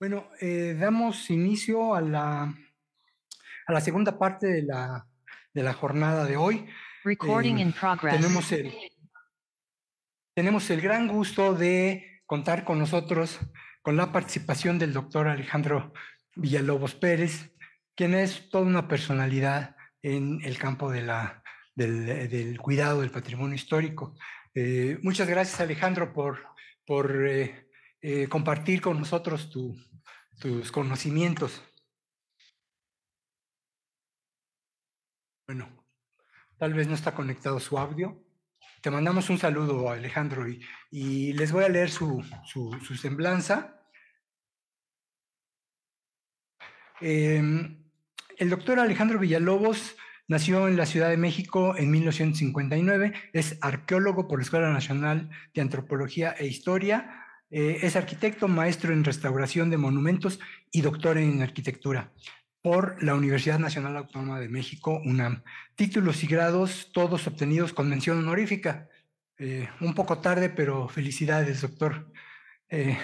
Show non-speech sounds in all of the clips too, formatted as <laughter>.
Bueno, eh, damos inicio a la, a la segunda parte de la, de la jornada de hoy. Recording eh, in progress. Tenemos el, tenemos el gran gusto de contar con nosotros con la participación del doctor Alejandro Villalobos Pérez, quien es toda una personalidad en el campo de la, del, del cuidado del patrimonio histórico. Eh, muchas gracias Alejandro por, por eh, compartir con nosotros tus conocimientos. Bueno, tal vez no está conectado su audio. Te mandamos un saludo, Alejandro, y, les voy a leer su, semblanza. Em, el doctor Alejandro Villalobos nació en la Ciudad de México en 1959, es arqueólogo por la Escuela Nacional de Antropología e Historia, eh, es arquitecto, maestro en restauración de monumentos y doctor en arquitectura por la Universidad Nacional Autónoma de México, UNAM. Títulos y grados, todos obtenidos con mención honorífica. Eh, un poco tarde, pero felicidades, doctor. Eh,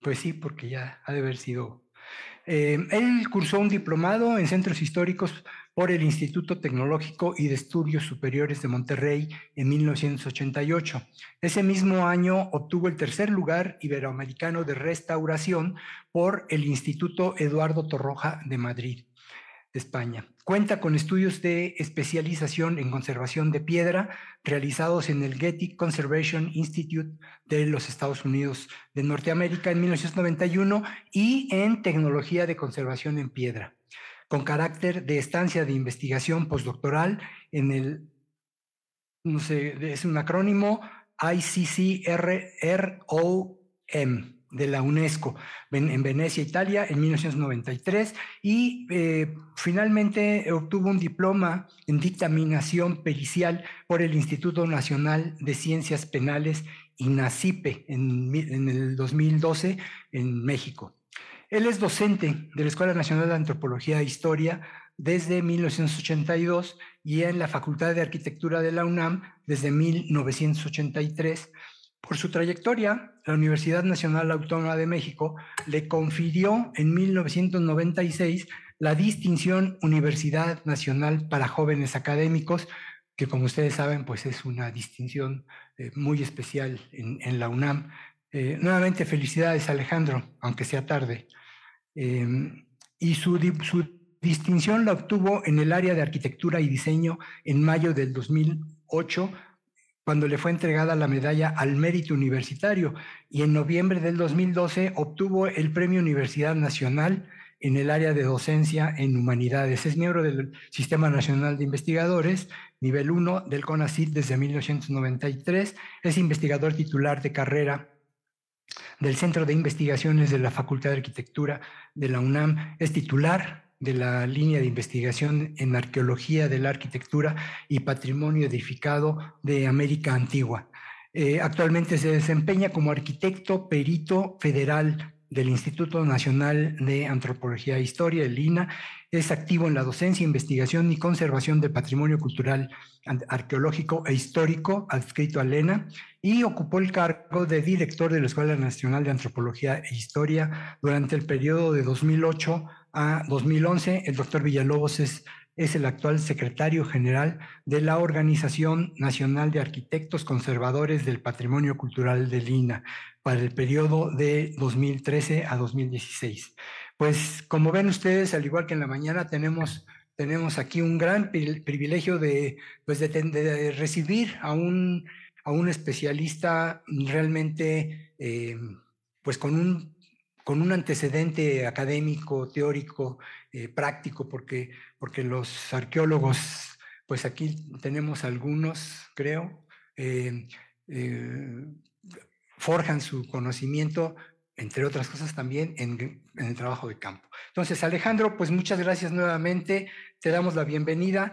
pues sí, porque ya ha de haber sido. él cursó un diplomado en centros históricos por el Instituto Tecnológico y de Estudios Superiores de Monterrey en 1988. Ese mismo año obtuvo el tercer lugar iberoamericano de restauración por el Instituto Eduardo Torroja de Madrid. España. Cuenta con estudios de especialización en conservación de piedra realizados en el Getty Conservation Institute de los Estados Unidos de Norteamérica en 1991 y en tecnología de conservación en piedra con carácter de estancia de investigación postdoctoral en el, no sé, es un acrónimo ICCRROM de la UNESCO en Venecia, Italia, en 1993 y eh, finalmente obtuvo un diploma en dictaminación pericial por el Instituto Nacional de Ciencias Penales, INACIPE, en el 2012 en México. Él es docente de la Escuela Nacional de Antropología e Historia desde 1982 y en la Facultad de Arquitectura de la UNAM desde 1983. Por su trayectoria, la Universidad Nacional Autónoma de México le confirió en 1996 la distinción Universidad Nacional para Jóvenes Académicos, que como ustedes saben, pues es una distinción eh, muy especial en, la UNAM. Eh, nuevamente felicidades Alejandro, aunque sea tarde. Em, y su, distinción la obtuvo en el área de arquitectura y diseño en mayo del 2008, cuando le fue entregada la medalla al mérito universitario, y en noviembre del 2012 obtuvo el Premio Universidad Nacional en el área de docencia en humanidades. Es miembro del Sistema Nacional de Investigadores, nivel 1 del CONACYT desde 1993. Es investigador titular de carrera del Centro de Investigaciones de la Facultad de Arquitectura de la UNAM. Es titular de la línea de investigación en arqueología de la arquitectura y patrimonio edificado de América Antigua. Eh, actualmente se desempeña como arquitecto perito federal del Instituto Nacional de Antropología e Historia, el INA, es activo en la docencia, investigación y conservación del patrimonio cultural, arqueológico e histórico adscrito a Lena y ocupó el cargo de director de la Escuela Nacional de Antropología e Historia durante el periodo de 2008 a 2011. El doctor Villalobos es es el actual secretario general de la Organización Nacional de Arquitectos Conservadores del Patrimonio Cultural de Lina para el periodo de 2013 a 2016. Pues como ven ustedes, al igual que en la mañana, tenemos, aquí un gran privilegio pues, de, recibir a un, a un especialista realmente eh, pues con un, con un antecedente académico, teórico, eh, práctico, porque, porque los arqueólogos, pues aquí tenemos algunos, creo, eh, forjan su conocimiento entre otras cosas también en, el trabajo de campo. Entonces, Alejandro, pues muchas gracias nuevamente, te damos la bienvenida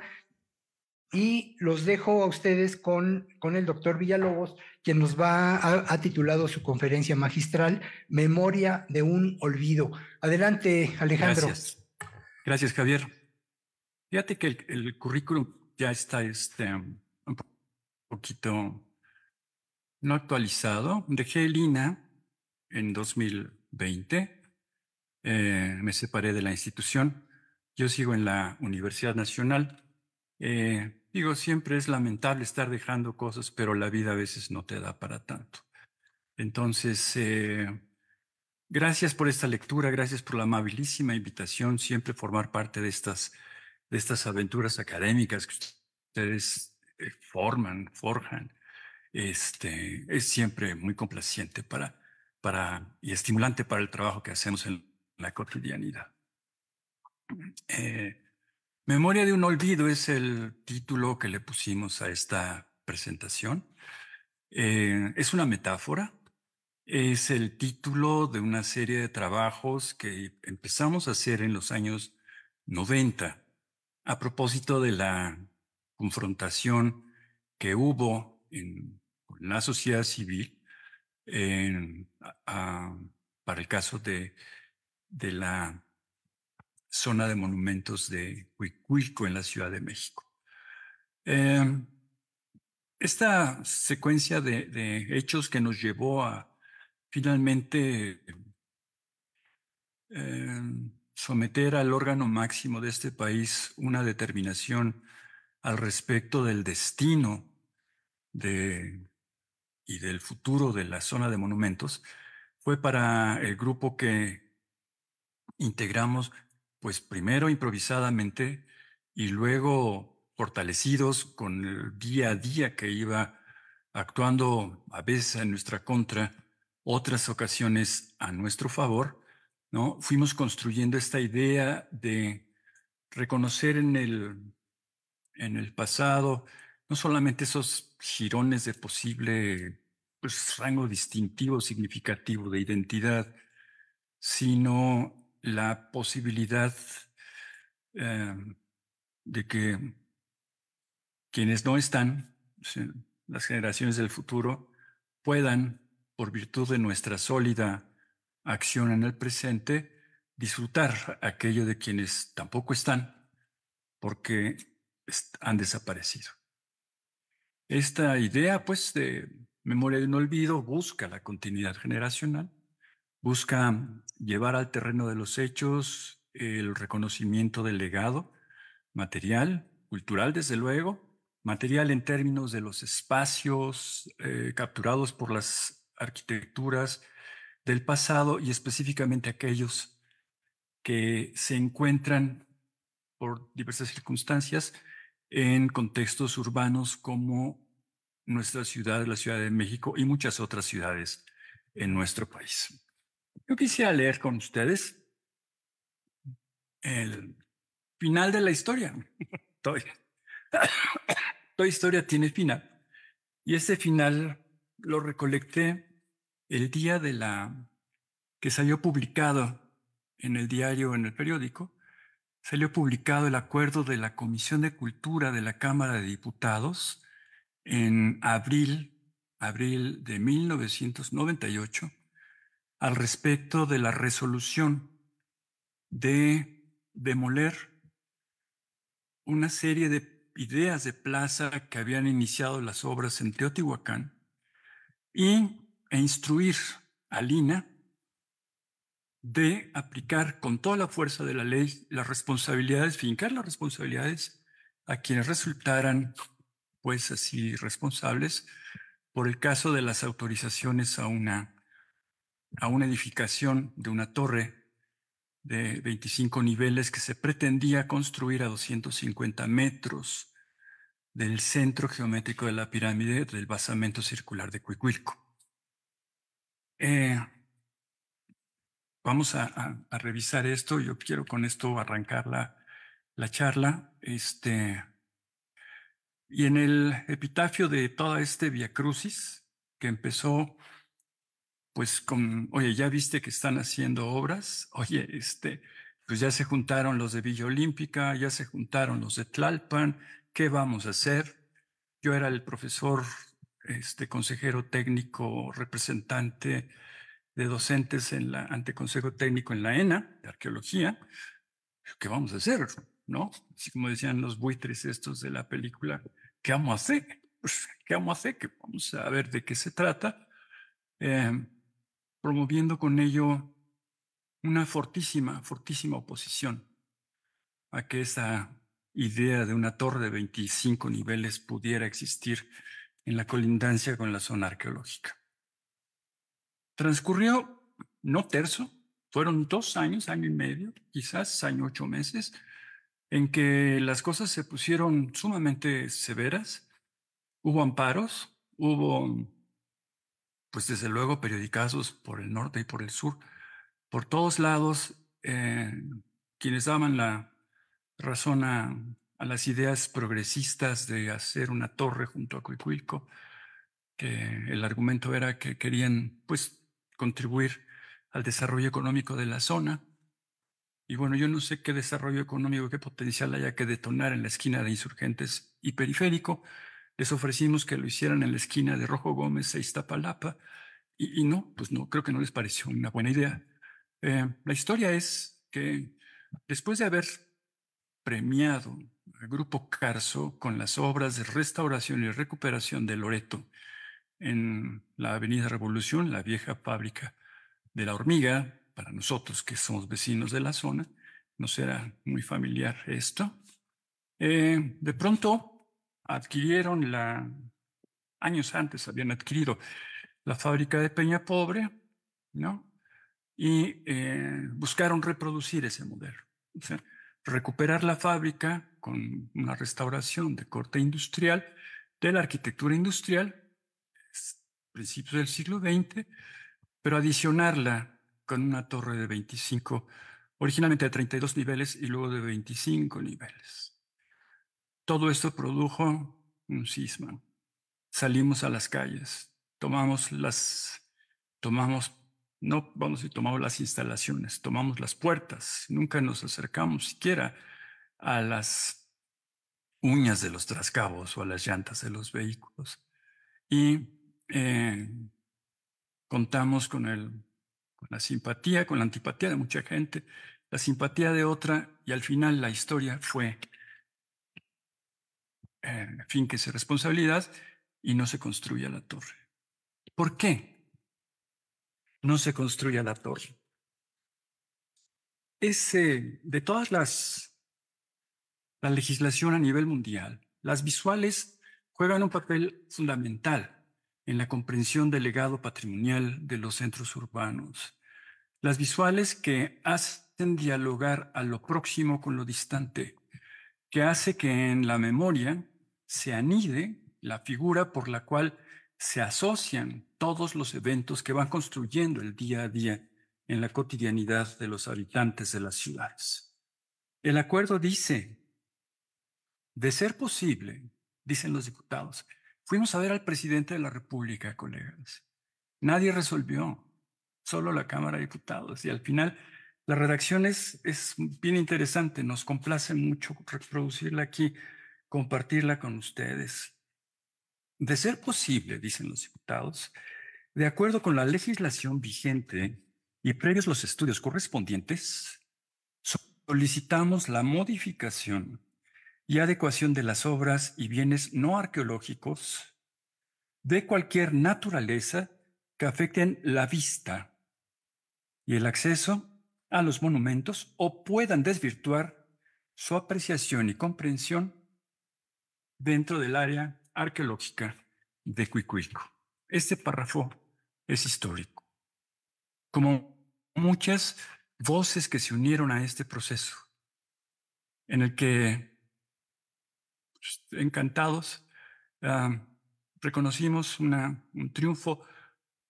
y los dejo a ustedes con, con el doctor Villalobos, quien nos va, a ha titulado su conferencia magistral, Memoria de un Olvido. Adelante, Alejandro. Gracias, Javier. Fíjate que el, currículum ya está este, un poquito no actualizado. Dejé el INA en 2020 eh, me separé de la institución. Yo sigo en la Universidad Nacional. Eh, digo, siempre es lamentable estar dejando cosas, pero la vida a veces no te da para tanto. Entonces, eh, gracias por esta lectura, gracias por la amabilísima invitación, siempre formar parte de estas, de estas aventuras académicas que ustedes forman, forjan. Este, es siempre muy complaciente para, para, y estimulante para el trabajo que hacemos en la cotidianidad. Eh, Memoria de un olvido es el título que le pusimos a esta presentación. Eh, es una metáfora, es el título de una serie de trabajos que empezamos a hacer en los años 90 a propósito de la confrontación que hubo en, en la sociedad civil para el caso de, la zona de monumentos de Huicuico en la Ciudad de México. Em, esta secuencia de, hechos que nos llevó a finalmente em, someter al órgano máximo de este país una determinación al respecto del destino de y del futuro de la zona de monumentos fue para el grupo que integramos, pues primero improvisadamente y luego fortalecidos con el día a día que iba actuando a veces en nuestra contra, otras ocasiones a nuestro favor, ¿no? Fuimos construyendo esta idea de reconocer en el, en el pasado no solamente esos girones de posible pues, rango distintivo significativo de identidad, sino la posibilidad em, de que quienes no están, las generaciones del futuro, puedan, por virtud de nuestra sólida acción en el presente, disfrutar aquello de quienes tampoco están porque han desaparecido. Esta idea, pues, de memoria de un olvido busca la continuidad generacional, busca llevar al terreno de los hechos el reconocimiento del legado material, cultural, desde luego, material en términos de los espacios eh, capturados por las arquitecturas del pasado y específicamente aquellos que se encuentran por diversas circunstancias en contextos urbanos como nuestra ciudad, la Ciudad de México y muchas otras ciudades en nuestro país. Yo quisiera leer con ustedes el final de la historia. <laughs> Toda, historia <coughs> tiene final. Y este final lo recolecté el día de la que salió publicado en el diario, en el periódico, salió publicado el acuerdo de la Comisión de Cultura de la Cámara de Diputados en abril, abril de 1998 al respecto de la resolución de demoler una serie de ideas de plaza que habían iniciado las obras en Teotihuacán e instruir a Lina de aplicar con toda la fuerza de la ley las responsabilidades, fincar las responsabilidades a quienes resultaran, pues así, responsables por el caso de las autorizaciones a una, a una edificación de una torre de 25 niveles que se pretendía construir a 250 metros del centro geométrico de la pirámide del basamento circular de Cuicuilco. Eh, vamos a, revisar esto. Yo quiero con esto arrancar la, charla. Este, y en el epitafio de todo este Via Crucis, que empezó pues con, oye, ya viste que están haciendo obras, oye, este, pues ya se juntaron los de Villa Olímpica, ya se juntaron los de Tlalpan, ¿qué vamos a hacer? Yo era el profesor, este, consejero técnico, representante de docentes en la, ante Consejo Técnico en la ENA de Arqueología. ¿Qué vamos a hacer? ¿No? Así como decían los buitres estos de la película, ¿qué vamos a hacer? Pues, ¿Qué vamos a hacer? Que vamos a ver de qué se trata, em, promoviendo con ello una fortísima, fortísima oposición a que esa idea de una torre de 25 niveles pudiera existir en la colindancia con la zona arqueológica. Transcurrió, no terzo, fueron dos años, año y medio, quizás año ocho meses, en que las cosas se pusieron sumamente severas. Hubo amparos, hubo, pues desde luego, periodicazos por el norte y por el sur. Por todos lados, eh, quienes daban la razón a, las ideas progresistas de hacer una torre junto a Cuicuilco, que el argumento era que querían, pues, contribuir al desarrollo económico de la zona. Y bueno, yo no sé qué desarrollo económico, qué potencial haya que detonar en la esquina de insurgentes y periférico. Les ofrecimos que lo hicieran en la esquina de Rojo Gómez e Iztapalapa. Y, no, pues no, creo que no les pareció una buena idea. Eh, la historia es que después de haber premiado al Grupo Carso con las obras de restauración y recuperación de Loreto, en la Avenida Revolución, la vieja fábrica de la hormiga, para nosotros que somos vecinos de la zona, nos era muy familiar esto. Eh, de pronto adquirieron la, años antes habían adquirido la fábrica de Peña Pobre, ¿no? Y eh, buscaron reproducir ese modelo. O sea, recuperar la fábrica con una restauración de corte industrial, de la arquitectura industrial, principios del siglo XX, pero adicionarla con una torre de 25, originalmente de 32 niveles y luego de 25 niveles. Todo esto produjo un sisma. Salimos a las calles, tomamos las, tomamos, no vamos y tomamos las instalaciones, tomamos las puertas, nunca nos acercamos siquiera a las uñas de los trascabos o a las llantas de los vehículos. Y eh, contamos con, la simpatía, con la antipatía de mucha gente, la simpatía de otra y al final la historia fue, eh, fin que se responsabilidad y no se construye la torre. ¿Por qué no se construye la torre? Ese, de todas las, la legislación a nivel mundial, las visuales juegan un papel fundamental en la comprensión del legado patrimonial de los centros urbanos. Las visuales que hacen dialogar a lo próximo con lo distante, que hace que en la memoria se anide la figura por la cual se asocian todos los eventos que van construyendo el día a día en la cotidianidad de los habitantes de las ciudades. El acuerdo dice, de ser posible, dicen los diputados, Fuimos a ver al presidente de la República, colegas. Nadie resolvió, solo la Cámara de Diputados. Y al final, la redacción es, bien interesante, nos complace mucho reproducirla aquí, compartirla con ustedes. De ser posible, dicen los diputados, de acuerdo con la legislación vigente y previos los estudios correspondientes, solicitamos la modificación y adecuación de las obras y bienes no arqueológicos de cualquier naturaleza que afecten la vista y el acceso a los monumentos o puedan desvirtuar su apreciación y comprensión dentro del área arqueológica de Cuicuico. Este párrafo es histórico, como muchas voces que se unieron a este proceso, en el que pues, encantados. Ah, reconocimos un triunfo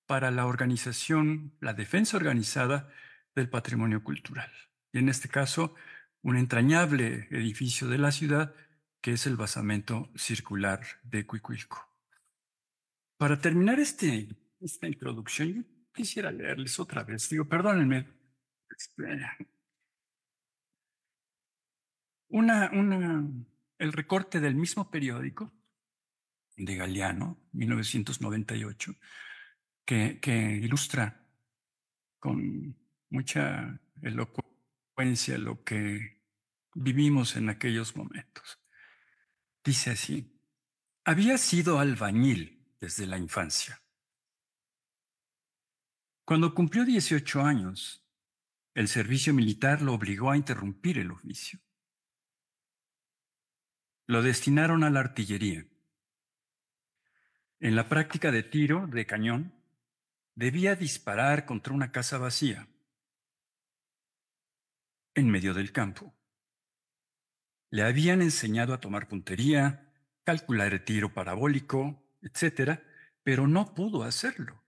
para la organización, la defensa organizada del patrimonio cultural. Y en este caso, un entrañable edificio de la ciudad que es el basamento circular de Cuicuilco. Para terminar este, esta introducción, yo quisiera leerles otra vez. Digo, perdónenme. Este, una, una el recorte del mismo periódico de Galeano, 1998, que, que ilustra con mucha elocuencia lo que vivimos en aquellos momentos. Dice así, había sido albañil desde la infancia. Cuando cumplió 18 años, el servicio militar lo obligó a interrumpir el oficio lo destinaron a la artillería. En la práctica de tiro de cañón, debía disparar contra una casa vacía, en medio del campo. Le habían enseñado a tomar puntería, calcular el tiro parabólico, etc., pero no pudo hacerlo.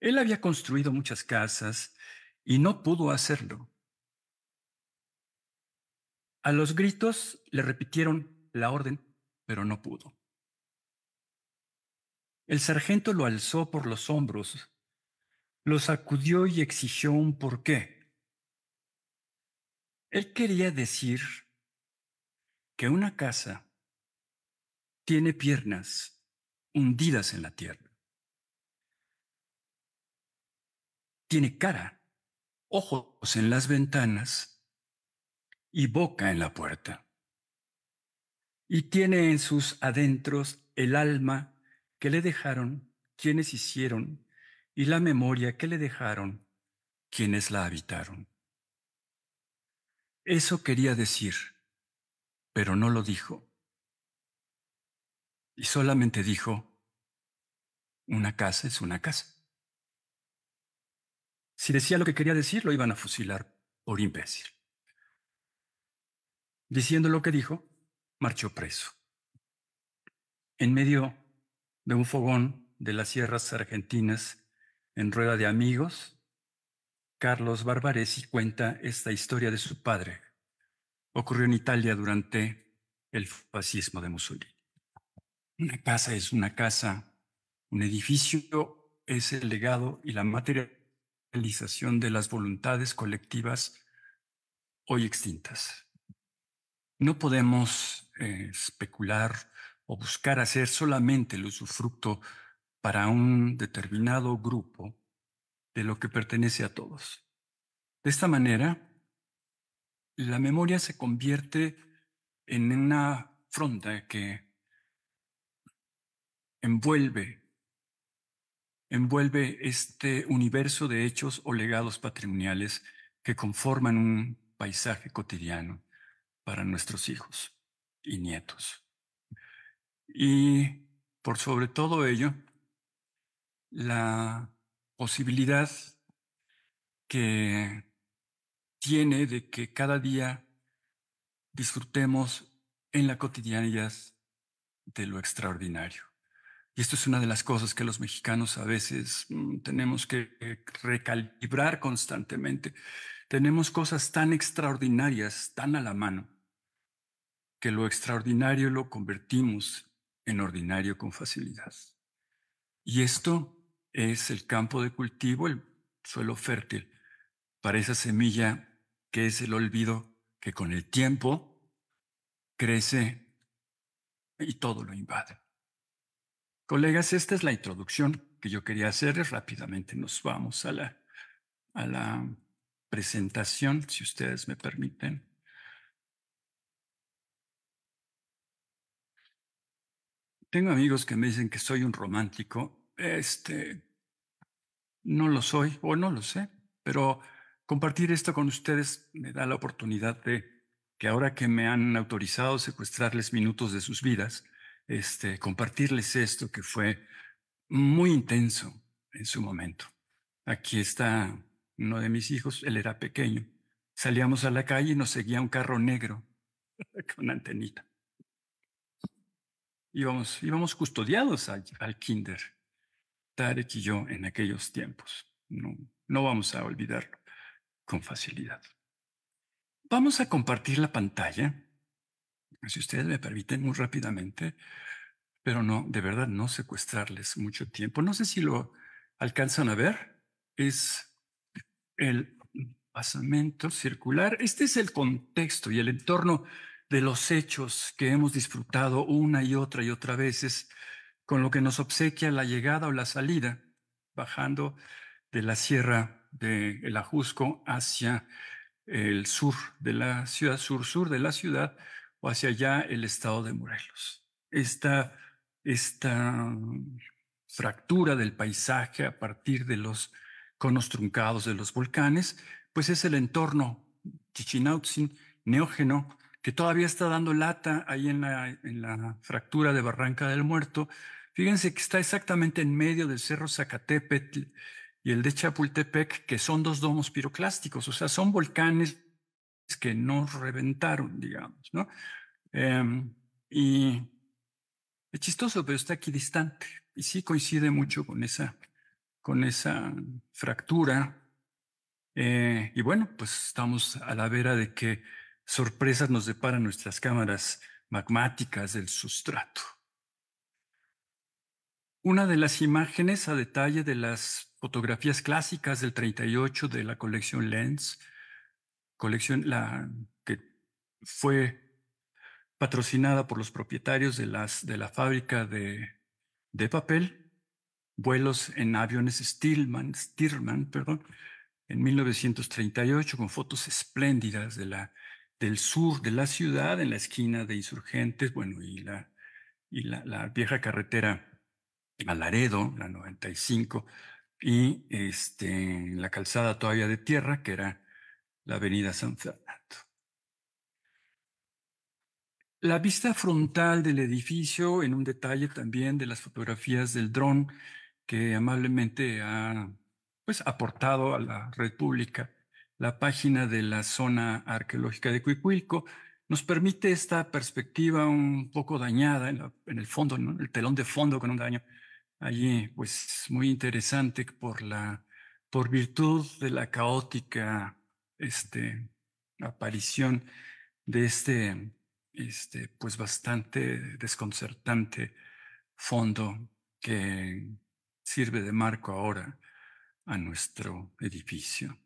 Él había construido muchas casas y no pudo hacerlo. A los gritos le repitieron la orden, pero no pudo. El sargento lo alzó por los hombros, lo sacudió y exigió un porqué. Él quería decir que una casa tiene piernas hundidas en la tierra. Tiene cara, ojos en las ventanas y boca en la puerta. Y tiene en sus adentros el alma que le dejaron quienes hicieron y la memoria que le dejaron quienes la habitaron. Eso quería decir, pero no lo dijo. Y solamente dijo, una casa es una casa. Si decía lo que quería decir, lo iban a fusilar por imbécil. Diciendo lo que dijo, marchó preso. En medio de un fogón de las sierras argentinas, en rueda de amigos, Carlos Barbaresi cuenta esta historia de su padre. Ocurrió en Italia durante el fascismo de Mussolini. Una casa es una casa, un edificio es el legado y la materialización de las voluntades colectivas hoy extintas. No podemos eh, especular o buscar hacer solamente el usufructo para un determinado grupo de lo que pertenece a todos. De esta manera, la memoria se convierte en una fronda que envuelve, envuelve este universo de hechos o legados patrimoniales que conforman un paisaje cotidiano para nuestros hijos y nietos. Y por sobre todo ello, la posibilidad que tiene de que cada día disfrutemos en la cotidianidad de lo extraordinario. Y esto es una de las cosas que los mexicanos a veces mm, tenemos que eh, recalibrar constantemente. Tenemos cosas tan extraordinarias, tan a la mano, que lo extraordinario lo convertimos en ordinario con facilidad. Y esto es el campo de cultivo, el suelo fértil para esa semilla que es el olvido que con el tiempo crece y todo lo invade. Colegas, esta es la introducción que yo quería hacer. Rápidamente nos vamos a la, a la presentación, si ustedes me permiten. tengo amigos que me dicen que soy un romántico. Este, no lo soy o no lo sé, pero compartir esto con ustedes me da la oportunidad de que ahora que me han autorizado secuestrarles minutos de sus vidas, este, compartirles esto que fue muy intenso en su momento. Aquí está uno de mis hijos, él era pequeño. Salíamos a la calle y nos seguía un carro negro <laughs> con antenita íbamos, íbamos custodiados al kinder, Tarek y yo en aquellos tiempos. No, no vamos a olvidarlo con facilidad. Vamos a compartir la pantalla, si ustedes me permiten, muy rápidamente, pero no, de verdad, no secuestrarles mucho tiempo. No sé si lo alcanzan a ver. Es el basamento mm, circular. Este es el contexto y el entorno de los hechos que hemos disfrutado una y otra y otra veces, con lo que nos obsequia la llegada o la salida, bajando de la sierra de El Ajusco hacia el sur de la ciudad, sur-sur de la ciudad, o hacia allá el estado de Morelos. Esta, esta fractura del paisaje a partir de los conos truncados de los volcanes, pues es el entorno Chichinautzin, neógeno, que todavía está dando lata ahí en la, en la fractura de Barranca del Muerto. Fíjense que está exactamente en medio del Cerro Zacatepetl y el de Chapultepec, que son dos domos piroclásticos, o sea, son volcanes que no reventaron, digamos, ¿no? Em, y es chistoso, pero está aquí distante. Y sí coincide mucho con esa, con esa fractura. Eh, y bueno, pues estamos a la vera de que sorpresas nos deparan nuestras cámaras magmáticas del sustrato. Una de las imágenes a detalle de las fotografías clásicas del 38 de la colección Lens, colección la, que fue patrocinada por los propietarios de, las, de la fábrica de, papel, vuelos en aviones Stillman, Stirman, perdón, en 1938 con fotos espléndidas de la del sur de la ciudad, en la esquina de Insurgentes, bueno, y la, y la, vieja carretera Malaredo, la 95, y este, la calzada todavía de tierra, que era la avenida San Fernando. La vista frontal del edificio, en un detalle también de las fotografías del dron que amablemente ha pues, aportado a la república la página de la zona arqueológica de Cuicuilco, nos permite esta perspectiva un poco dañada en, el fondo, el telón de fondo con un daño allí, pues muy interesante por la, por virtud de la caótica este, aparición de este, este, pues bastante desconcertante fondo que sirve de marco ahora a nuestro edificio.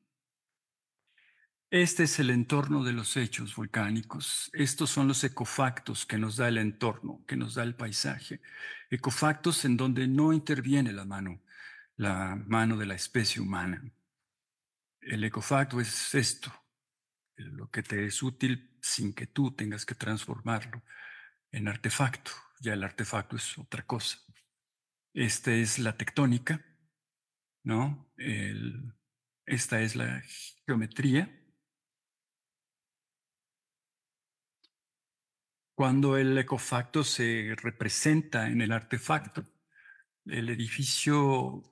Este es el entorno de los hechos volcánicos. Estos son los ecofactos que nos da el entorno, que nos da el paisaje. Ecofactos en donde no interviene la mano, la mano de la especie humana. El ecofacto es esto, lo que te es útil sin que tú tengas que transformarlo en artefacto. Ya el artefacto es otra cosa. Esta es la tectónica, ¿no? esta es la geometría cuando el ecofacto se representa en el artefacto. El edificio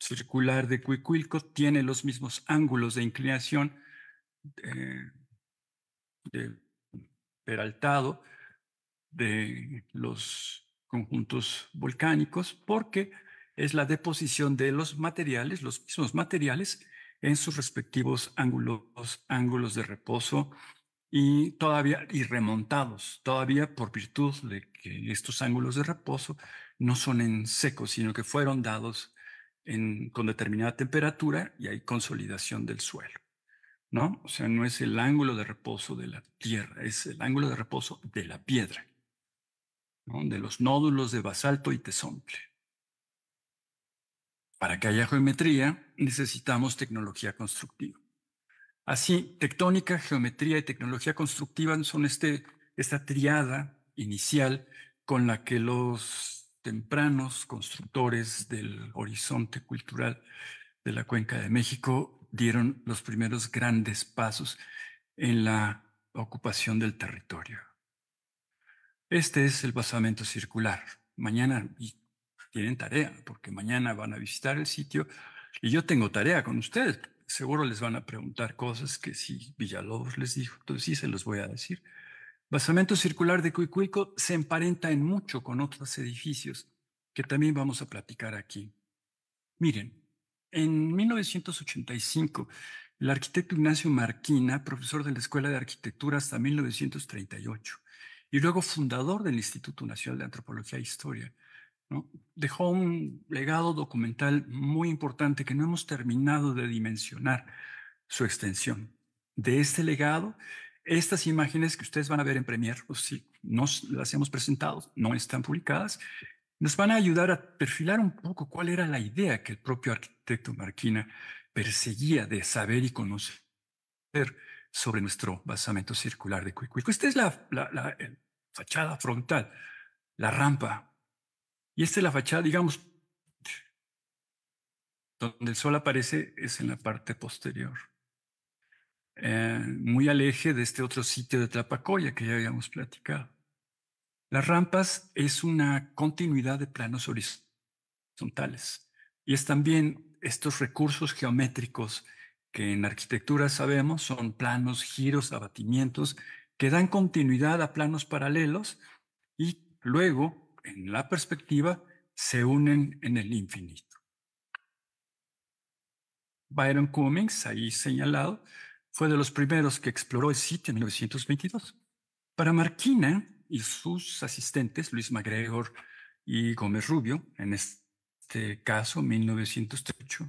circular de Cuicuilco tiene los mismos ángulos de inclinación eh, de, peraltado de los conjuntos volcánicos porque es la deposición de los materiales, los mismos materiales, en sus respectivos ángulos, ángulos de reposo y todavía y remontados, todavía por virtud de que estos ángulos de reposo no son en seco, sino que fueron dados con determinada temperatura y hay consolidación del suelo. ¿No? O sea, no es el ángulo de reposo de la tierra, es el ángulo de reposo de la piedra, de los nódulos de basalto y tesontle. Para que haya geometría necesitamos tecnología constructiva. Así, tectónica, geometría y tecnología constructiva son este, esta triada inicial con la que los tempranos constructores del horizonte cultural de la Cuenca de México dieron los primeros grandes pasos en la ocupación del territorio. Este es el basamento circular. Mañana tienen tarea, porque mañana van a visitar el sitio y yo tengo tarea con ustedes, seguro les van a preguntar cosas que si Villalobos les dijo, entonces sí se los voy a decir. Basamento circular de Cuicuico se emparenta en mucho con otros edificios que también vamos a platicar aquí. Miren, en 1985, el arquitecto Ignacio Marquina, profesor de la Escuela de Arquitectura hasta 1938 y luego fundador del Instituto Nacional de Antropología e Historia, Dejó un legado documental muy importante que no hemos terminado de dimensionar su extensión. De este legado, estas imágenes que ustedes van a ver en Premiere, o pues si no las hemos presentado, no están publicadas, nos van a ayudar a perfilar un poco cuál era la idea que el propio arquitecto Marquina perseguía de saber y conocer sobre nuestro basamento circular de Cuicuilco. Esta es la, la, la fachada frontal, la rampa y esta es la fachada, digamos, donde el sol aparece es en la parte posterior, eh, muy al eje de este otro sitio de Tlapacoya que ya habíamos platicado. Las rampas es una continuidad de planos horizontales y es también estos recursos geométricos que en arquitectura sabemos son planos, giros, abatimientos, que dan continuidad a planos paralelos y luego en la perspectiva se unen en el infinito. Byron Cummings, ahí señalado, fue de los primeros que exploró el sitio en 1922. Para Marquina y sus asistentes, Luis MacGregor y Gómez Rubio, en este caso, 1908,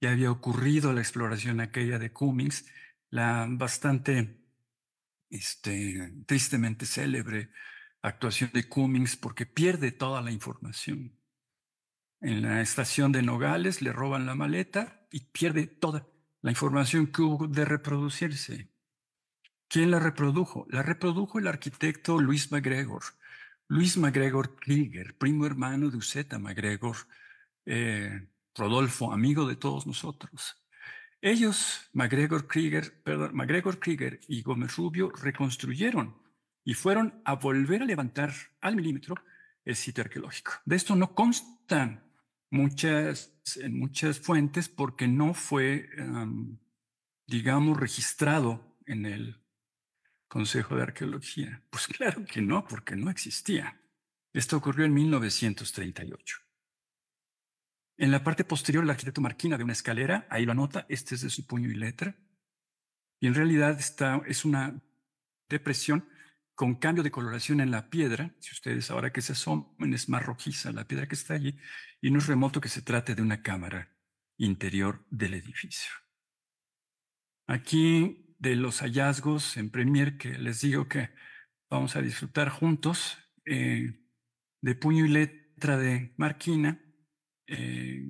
ya había ocurrido la exploración aquella de Cummings, la bastante este, tristemente célebre actuación de Cummings porque pierde toda la información. En la estación de Nogales le roban la maleta y pierde toda la información que hubo de reproducirse. ¿Quién la reprodujo? La reprodujo el arquitecto Luis MacGregor. Luis MacGregor Krieger, primo hermano de Uceta MacGregor, eh, Rodolfo, amigo de todos nosotros. Ellos, MacGregor Krieger y Gómez Rubio, reconstruyeron y fueron a volver a levantar al milímetro el sitio arqueológico. De esto no constan muchas, en muchas fuentes porque no fue, em, digamos, registrado en el Consejo de Arqueología. Pues claro que no, porque no existía. Esto ocurrió en 1938. En la parte posterior, el arquitecto Marquina de una escalera, ahí lo nota este es de su puño y letra. Y en realidad está, es una depresión con cambio de coloración en la piedra, si ustedes ahora que se asomen es más rojiza la piedra que está allí, y no es remoto que se trate de una cámara interior del edificio. Aquí de los hallazgos en Premier que les digo que vamos a disfrutar juntos, eh, de puño y letra de Marquina, eh,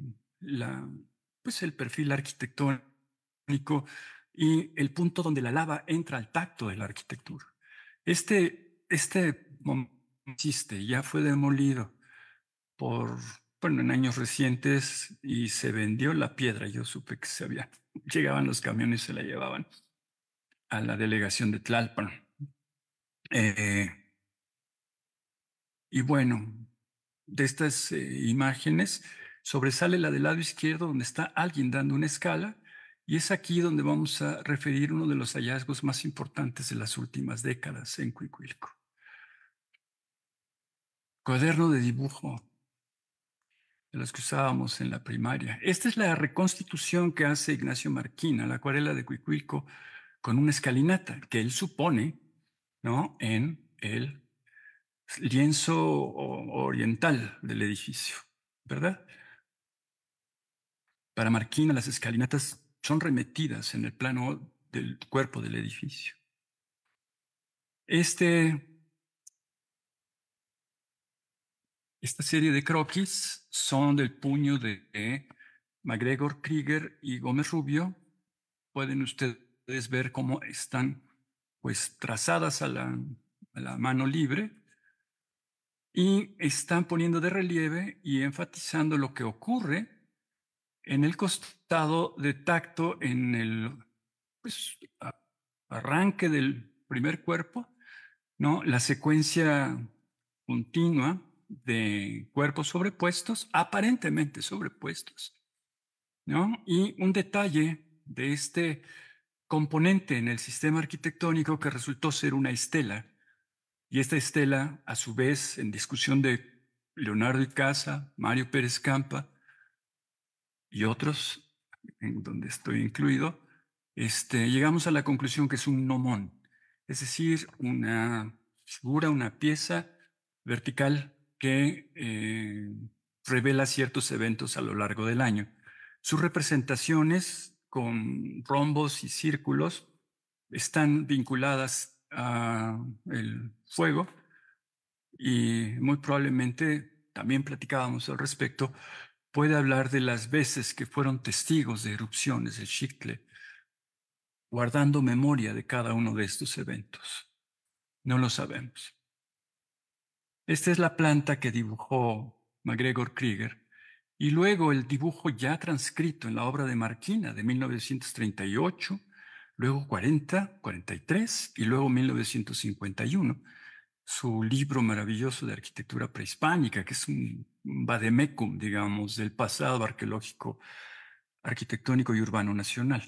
pues el perfil arquitectónico y el punto donde la lava entra al tacto de la arquitectura. Este, este chiste ya fue demolido por, bueno, en años recientes y se vendió la piedra. Yo supe que se había, <laughs> llegaban los camiones y se la llevaban a la delegación de Tlalpan. Eh, y bueno, de estas eh, imágenes sobresale la del lado izquierdo donde está alguien dando una escala y es aquí donde vamos a referir uno de los hallazgos más importantes de las últimas décadas en Cuicuilco. Cuaderno de dibujo de los que usábamos en la primaria. Esta es la reconstitución que hace Ignacio Marquina, la acuarela de Cuicuilco, con una escalinata que él supone ¿no? en el lienzo oriental del edificio, ¿verdad? Para Marquina las escalinatas son remetidas en el plano del cuerpo del edificio. Este, esta serie de croquis son del puño de McGregor, Krieger y Gómez Rubio. Pueden ustedes ver cómo están pues trazadas a la mano libre y están poniendo de relieve y enfatizando lo que ocurre en el costado de tacto, en el pues, arranque del primer cuerpo, ¿no? la secuencia continua de cuerpos sobrepuestos, aparentemente sobrepuestos. Y un detalle de este componente en el sistema arquitectónico que resultó ser una estela. Y esta estela, a su vez, en discusión de Leonardo Casa, Mario Pérez Campa, y otros, en donde estoy incluido, este, llegamos a la conclusión que es un nomón, es decir, una figura, una pieza vertical que eh, revela ciertos eventos a lo largo del año. Sus representaciones con rombos y círculos están vinculadas a el fuego y muy probablemente también platicábamos al respecto puede hablar de las veces que fueron testigos de erupciones del Chicle, guardando memoria de cada uno de estos eventos. No lo sabemos. Esta es la planta que dibujó MacGregor Krieger y luego el dibujo ya transcrito en la obra de Marquina de 1938, luego 40, 43 y luego 1951 su libro maravilloso de arquitectura prehispánica, que es un vademecum, digamos, del pasado arqueológico, arquitectónico y urbano nacional.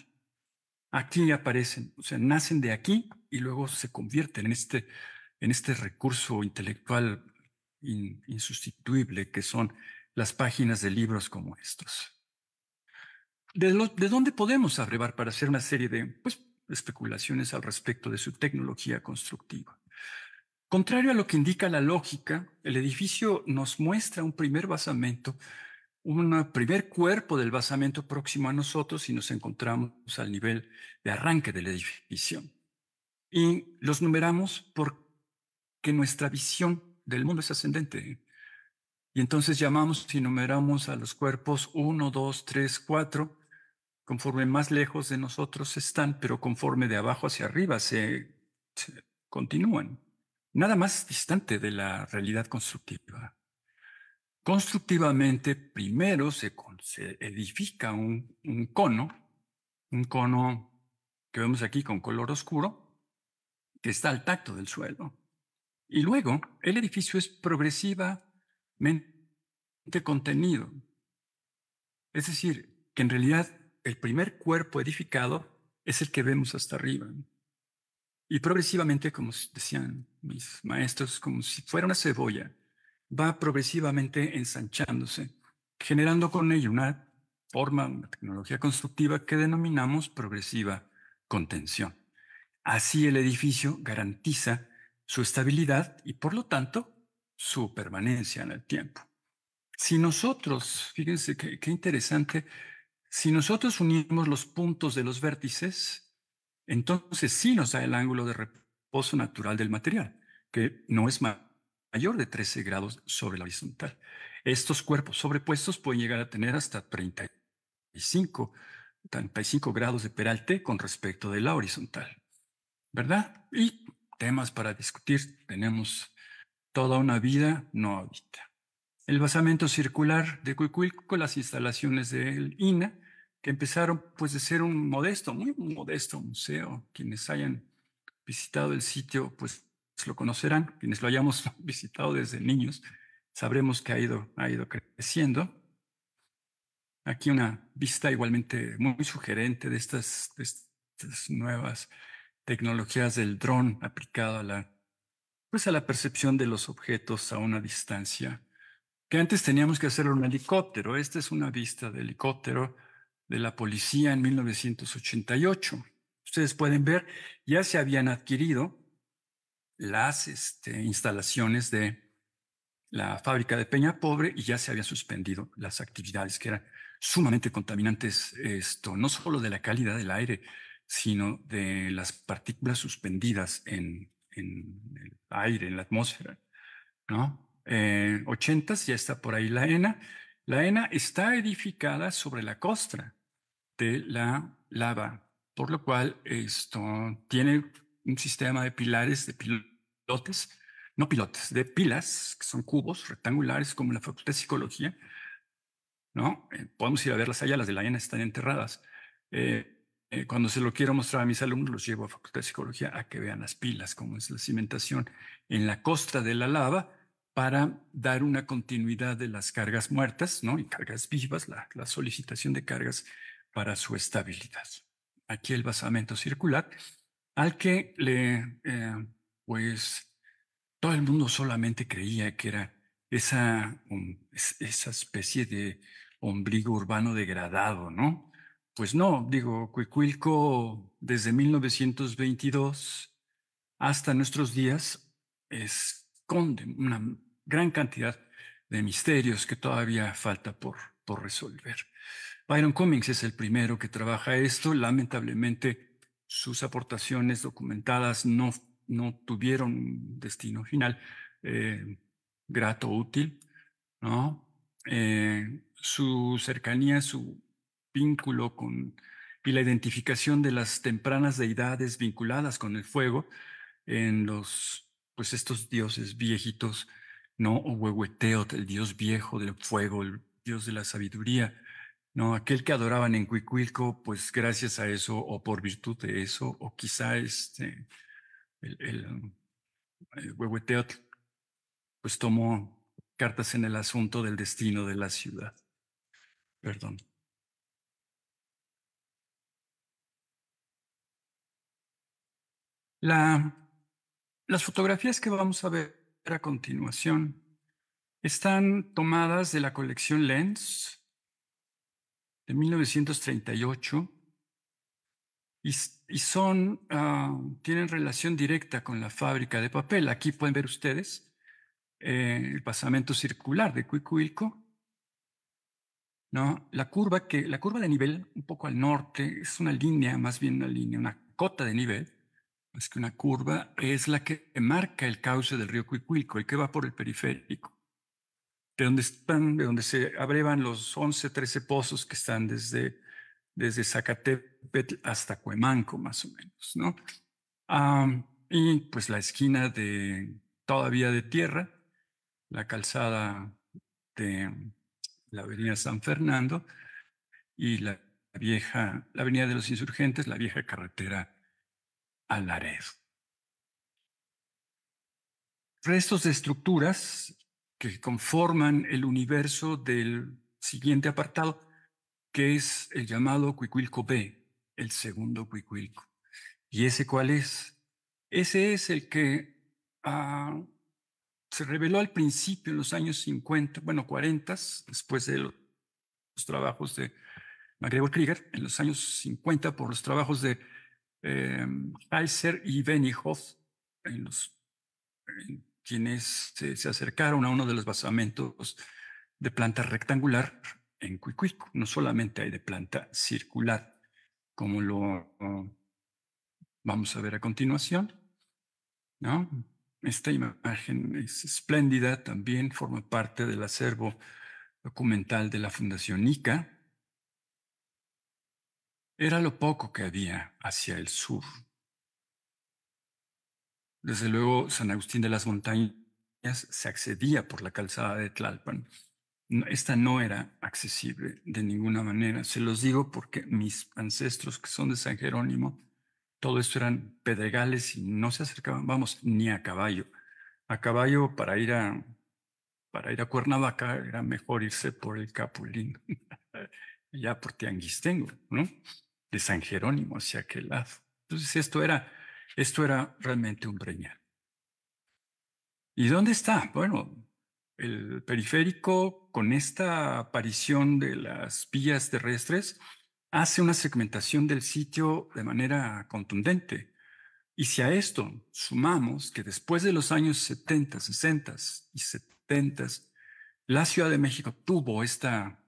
Aquí aparecen, o sea, nacen de aquí y luego se convierten en este, en este recurso intelectual insustituible que son las páginas de libros como estos. ¿De, ¿De, dónde podemos abrevar para hacer una serie de pues, especulaciones al respecto de su tecnología constructiva? Contrario a lo que indica la lógica, el edificio nos muestra un primer basamento, un primer cuerpo del basamento próximo a nosotros y nos encontramos al nivel de arranque del edificio. Y los numeramos porque nuestra visión del mundo es ascendente. Y entonces llamamos y numeramos a los cuerpos 1, 2, 3, 4, conforme más lejos de nosotros están, pero conforme de abajo hacia arriba se continúan nada más distante de la realidad constructiva. Constructivamente, primero se, edifica un, un cono, un cono que vemos aquí con color oscuro, que está al tacto del suelo. Y luego el edificio es progresivamente contenido. Es decir, que en realidad el primer cuerpo edificado es el que vemos hasta arriba. Y progresivamente, como decían mis maestros, como si fuera una cebolla, va progresivamente ensanchándose, generando con ello una forma, una tecnología constructiva que denominamos progresiva contención. Así el edificio garantiza su estabilidad y por lo tanto su permanencia en el tiempo. Si nosotros, fíjense qué, interesante, si nosotros unimos los puntos de los vértices, entonces sí nos da el ángulo de reposo natural del material, que no es mayor de 13 grados sobre la horizontal. Estos cuerpos sobrepuestos pueden llegar a tener hasta 35, 35 grados de peralte con respecto de la horizontal. ¿Verdad? Y temas para discutir. Tenemos toda una vida no habita. El basamento circular de Cuicuilco, las instalaciones del INA, que empezaron pues de ser un modesto, muy modesto museo. Quienes hayan visitado el sitio pues lo conocerán, quienes lo hayamos <laughs> visitado desde niños sabremos que ha ido, ha ido creciendo. Aquí una vista igualmente muy sugerente de estas, estas nuevas tecnologías del dron aplicado a la, pues a la percepción de los objetos a una distancia, que antes teníamos que hacerlo en un helicóptero. Esta es una vista de helicóptero de la policía en 1988. Ustedes pueden ver, ya se habían adquirido las este, instalaciones de la fábrica de Peña Pobre y ya se habían suspendido las actividades que eran sumamente contaminantes, esto, no solo de la calidad del aire, sino de las partículas suspendidas en, el aire, en la atmósfera. ¿no? Eh, 80 ya está por ahí la ENA, la ena está edificada sobre la costra de la lava, por lo cual esto tiene un sistema de pilares, de pilotes, no pilotes, de pilas, que son cubos rectangulares como la Facultad de Psicología, ¿no? Eh, podemos ir a verlas allá, las de la ENA están enterradas. Eh, eh, cuando se lo quiero mostrar a mis alumnos, los llevo a Facultad de Psicología a que vean las pilas, cómo es la cimentación en la costra de la lava, para dar una continuidad de las cargas muertas ¿no? y cargas vivas, la, solicitación de cargas para su estabilidad. Aquí el basamento circular, al que le, eh, pues, todo el mundo solamente creía que era esa, um, esa especie de ombligo urbano degradado, ¿no? Pues no, digo, Cuicuilco desde 1922 hasta nuestros días esconde una gran cantidad de misterios que todavía falta por, por resolver. Byron Cummings es el primero que trabaja esto. Lamentablemente, sus aportaciones documentadas no, no tuvieron un destino final grato eh, grato, útil. ¿no? Eh, su cercanía, su vínculo con y la identificación de las tempranas deidades vinculadas con el fuego en los, pues estos dioses viejitos ¿no? O Huehueteot, el dios viejo del fuego, el dios de la sabiduría, ¿no? Aquel que adoraban en Cuicuilco, pues gracias a eso, o por virtud de eso, o quizá este, el, eh, Huehueteot, pues tomó cartas en el asunto del destino de la ciudad. Perdón. La, las fotografías que vamos a ver a continuación están tomadas de la colección Lens de 1938 y, son, ah, tienen relación directa con la fábrica de papel. Aquí pueden ver ustedes eh, el pasamento circular de Cuicuilco. ¿no? La, curva que, la curva de nivel, un poco al norte, es una línea, más bien una línea, una cota de nivel es que una curva es la que marca el cauce del río Cuicuilco, el que va por el periférico, de donde, están, de donde se abrevan los 11, 13 pozos que están desde, desde Zacatepetl hasta Cuemanco, más o menos, ¿no? y pues la esquina de todavía de tierra, la calzada de la avenida San Fernando y la vieja, la avenida de los insurgentes, la vieja carretera red Restos de estructuras que conforman el universo del siguiente apartado, que es el llamado Cuicuilco B, el segundo Cuicuilco. ¿Y ese cuál es? Ese es el que ah, se reveló al principio, en los años 50, bueno, 40, después de los trabajos de MacGregor Krieger, en los años 50, por los trabajos de eh, y Benihoff, en quienes se, acercaron a uno de los basamentos de planta rectangular en Cuicuico. No solamente hay de planta circular, como lo vamos a ver a continuación. ¿no? Esta imagen es espléndida, también forma parte del acervo documental de la Fundación ICA, era lo poco que había hacia el sur. Desde luego, San Agustín de las Montañas se accedía por la calzada de Tlalpan. Esta no era accesible de ninguna manera. Se los digo porque mis ancestros que son de San Jerónimo, todo esto eran pedregales y no se acercaban, vamos, ni a caballo. A caballo para ir a, para ir a Cuernavaca era mejor irse por el Capulín, <laughs> ya por Tianguistengo, ¿no? de San Jerónimo hacia aquel lado. Entonces esto era, esto era realmente un breñal. ¿Y dónde está? Bueno, el periférico con esta aparición de las vías terrestres hace una segmentación del sitio de manera contundente. Y si a esto sumamos que después de los años 70, 60 y 70, la Ciudad de México tuvo esta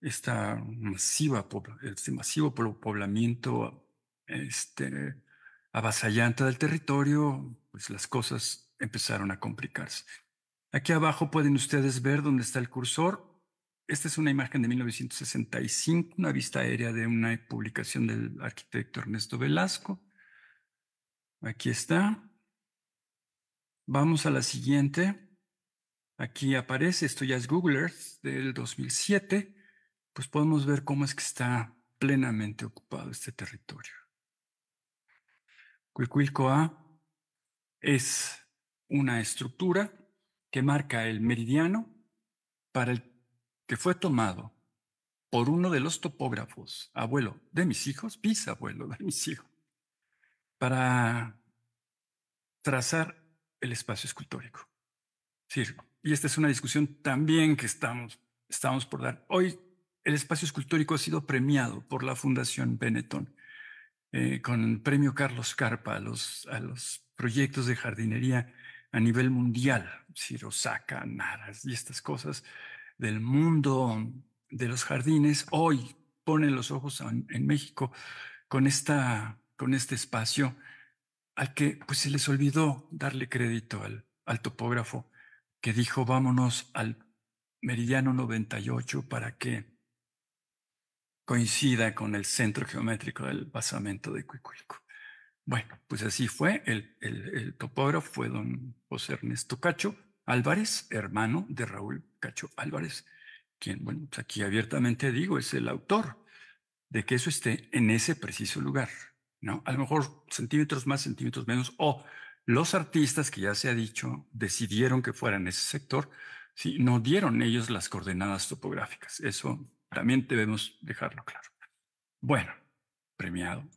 esta masiva, este masivo poblamiento este, avasallante del territorio, pues las cosas empezaron a complicarse. Aquí abajo pueden ustedes ver dónde está el cursor. Esta es una imagen de 1965, una vista aérea de una publicación del arquitecto Ernesto Velasco. Aquí está. Vamos a la siguiente. Aquí aparece, esto ya es Google Earth del 2007 pues podemos ver cómo es que está plenamente ocupado este territorio. Cuicuilcoa es una estructura que marca el meridiano para el que fue tomado por uno de los topógrafos, abuelo de mis hijos, bisabuelo de mis hijos, para trazar el espacio escultórico. y esta es una discusión también que estamos, estamos por dar. Hoy el espacio escultórico ha sido premiado por la Fundación Benetton eh, con el premio Carlos Carpa a los, a los proyectos de jardinería a nivel mundial, saca, Naras y estas cosas del mundo de los jardines, hoy ponen los ojos en, México con, esta, con este espacio al que pues, se les olvidó darle crédito al, al topógrafo que dijo vámonos al meridiano 98 para que coincida con el centro geométrico del basamento de Cuicuilco. Bueno, pues así fue. El, topógrafo fue don José Ernesto Cacho Álvarez, hermano de Raúl Cacho Álvarez, quien, bueno, pues aquí abiertamente digo, es el autor de que eso esté en ese preciso lugar, ¿no? A lo mejor centímetros más, centímetros menos, o los artistas que ya se ha dicho decidieron que fuera en ese sector, si no dieron ellos las coordenadas topográficas. Eso también debemos dejarlo claro. Bueno, premiado.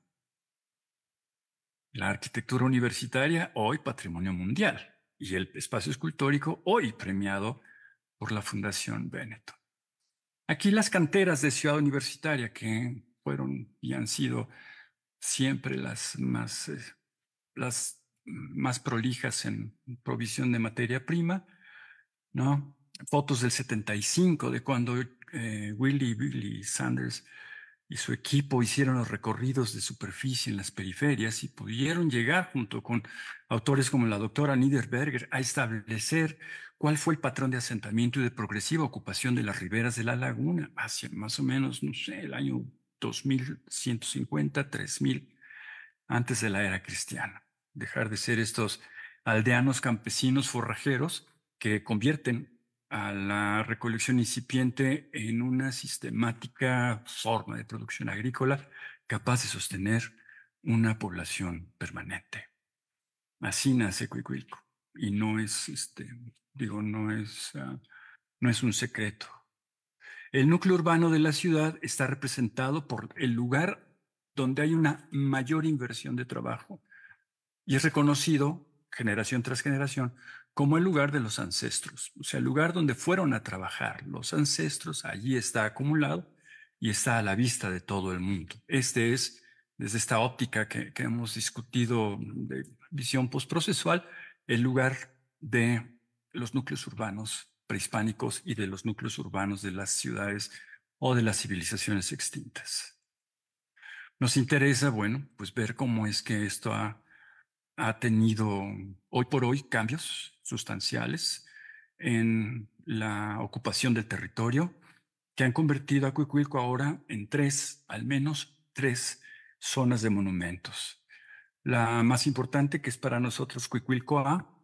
La arquitectura universitaria, hoy patrimonio mundial, y el espacio escultórico, hoy premiado por la Fundación Benetton. Aquí las canteras de Ciudad Universitaria, que fueron y han sido siempre las más, eh, las más prolijas en provisión de materia prima, ¿no? fotos del 75, de cuando eh, Willy Willie Sanders y su equipo hicieron los recorridos de superficie en las periferias y pudieron llegar, junto con autores como la doctora Niederberger, a establecer cuál fue el patrón de asentamiento y de progresiva ocupación de las riberas de la laguna, hacia más o menos, no sé, el año 2150, 3000, antes de la era cristiana. Dejar de ser estos aldeanos campesinos forrajeros que convierten a la recolección incipiente en una sistemática forma de producción agrícola capaz de sostener una población permanente. Así nace Cuicuilco y no es, este, digo, no es, ah, no es un secreto. El núcleo urbano de la ciudad está representado por el lugar donde hay una mayor inversión de trabajo y es reconocido generación tras generación como el lugar de los ancestros, o sea, el lugar donde fueron a trabajar los ancestros, allí está acumulado y está a la vista de todo el mundo. Este es, desde esta óptica que, hemos discutido de visión postprocesual, el lugar de los núcleos urbanos prehispánicos y de los núcleos urbanos de las ciudades o de las civilizaciones extintas. Nos interesa, bueno, pues ver cómo es que esto ha ha tenido hoy por hoy cambios sustanciales en la ocupación del territorio que han convertido a Cuicuilco ahora en tres, al menos tres zonas de monumentos. La más importante que es para nosotros Cuicuilco A,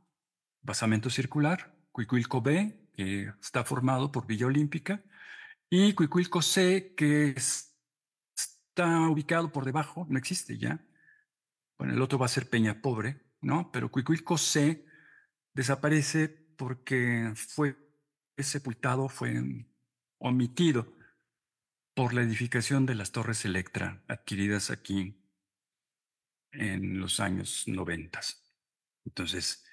basamento circular, Cuicuilco B, que está formado por Villa Olímpica, y Cuicuilco C, que está ubicado por debajo, no existe ya, bueno, el otro va a ser Peña Pobre, ¿no? Pero Cuicuilco C desaparece porque fue sepultado, fue omitido por la edificación de las torres Electra adquiridas aquí en los años noventas. Entonces,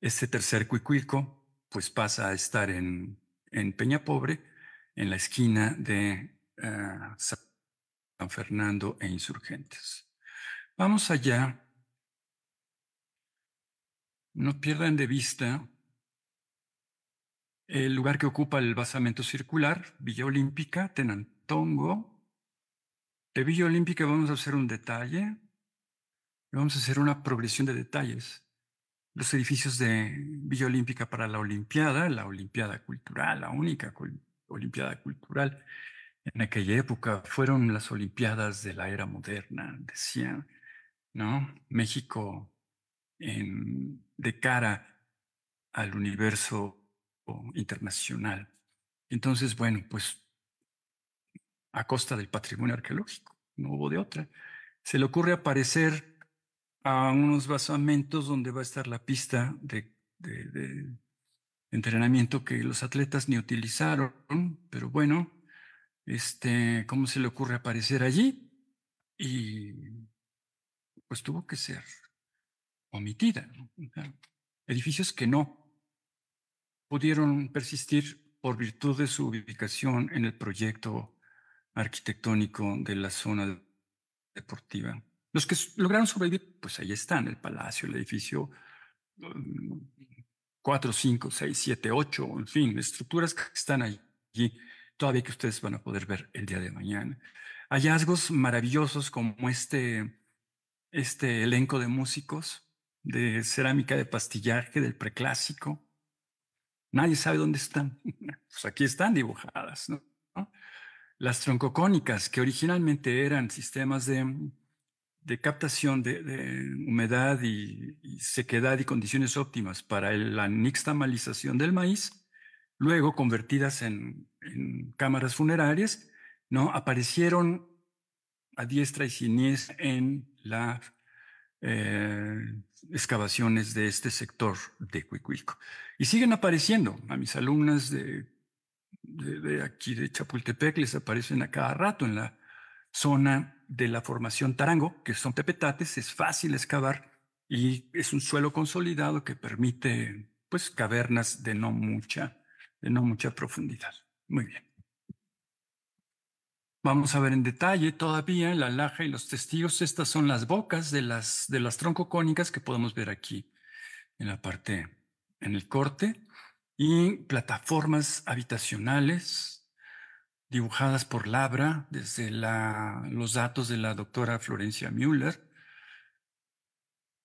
este tercer Cuicuilco, pues pasa a estar en, Peña Pobre, en la esquina de eh, San Fernando e Insurgentes. Vamos allá. No pierdan de vista el lugar que ocupa el basamento circular, Villa Olímpica, Tenantongo. De Villa Olímpica vamos a hacer un detalle. Vamos a hacer una progresión de detalles. Los edificios de Villa Olímpica para la Olimpiada, la Olimpiada Cultural, la única Olimpiada Cultural en aquella época, fueron las Olimpiadas de la era moderna, decían ¿no? México de cara al universo internacional. Entonces, bueno, pues a costa del patrimonio arqueológico, no hubo de otra. Se le ocurre aparecer a unos basamentos donde va a estar la pista de, de entrenamiento que los atletas ni utilizaron, pero bueno, este, ¿cómo se le ocurre aparecer allí? Y pues tuvo que ser omitida. Edificios que no pudieron persistir por virtud de su ubicación en el proyecto arquitectónico de la zona deportiva. Los que lograron sobrevivir, pues ahí están, el palacio, el edificio 4, 5, 6, 7, 8, en fin, estructuras que están allí, todavía que ustedes van a poder ver el día de mañana. Hallazgos maravillosos como este este elenco de músicos de cerámica de pastillaje del preclásico. Nadie sabe dónde están. <laughs> Pues aquí están dibujadas. Las troncocónicas, que originalmente eran sistemas de, mm, captación de, humedad y, sequedad y condiciones óptimas para la nixtamalización del maíz, luego convertidas en, cámaras funerarias, ¿no? aparecieron a diestra y siniestra en las eh, excavaciones de este sector de Cuicuilco. Y siguen apareciendo. A mis alumnas de, aquí de Chapultepec les aparecen a cada rato en la zona de la formación Tarango, que son tepetates, es fácil excavar y es un suelo consolidado que permite pues cavernas de no mucha, de no mucha profundidad. Muy bien. Vamos a ver en detalle todavía la laja y los testigos. Estas son las bocas de las, de las troncocónicas que podemos ver aquí en la parte, en el corte, y plataformas habitacionales dibujadas por Labra desde la, los datos de la doctora Florencia Müller.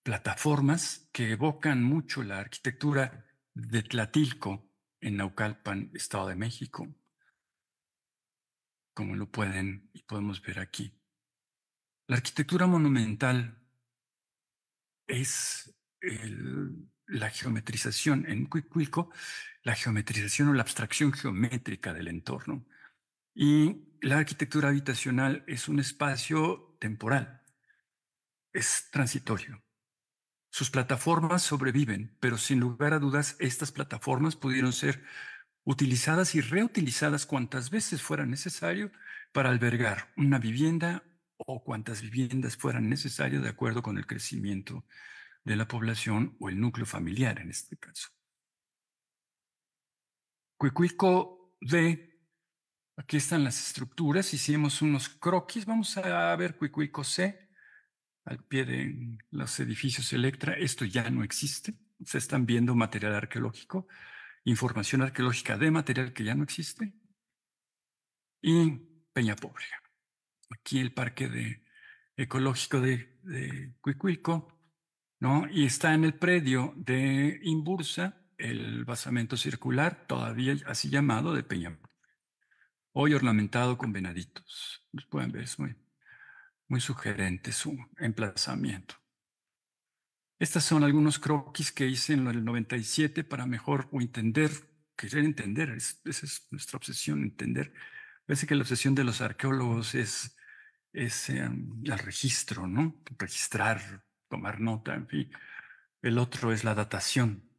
Plataformas que evocan mucho la arquitectura de Tlatilco en Naucalpan, Estado de México como lo pueden y podemos ver aquí. La arquitectura monumental es la geometrización, en Cuicuilco, la geometrización o la abstracción geométrica del entorno. Y la arquitectura habitacional es un espacio temporal, es transitorio. Sus plataformas sobreviven, pero sin lugar a dudas estas plataformas pudieron ser utilizadas y reutilizadas cuantas veces fuera necesario para albergar una vivienda o cuantas viviendas fueran necesarias de acuerdo con el crecimiento de la población o el núcleo familiar en este caso. Cuicuico D, aquí están las estructuras, hicimos unos croquis, vamos a ver Cuicuico C, al pie de los edificios Electra, esto ya no existe, se están viendo material arqueológico, información arqueológica de material que ya no existe, y Peña Pobre. Aquí el parque de, ecológico de, de ¿no? Y está en el predio de Imbursa, el basamento circular, todavía así llamado, de Peña Hoy ornamentado con venaditos. Los pues pueden ver, es muy, muy sugerente su emplazamiento. Estas son algunos croquis que hice en el 97 para mejor entender, querer entender, esa es nuestra obsesión, entender. Parece que la obsesión de los arqueólogos es, em, el registro, ¿no? Registrar, tomar nota, en fin. El otro es la datación.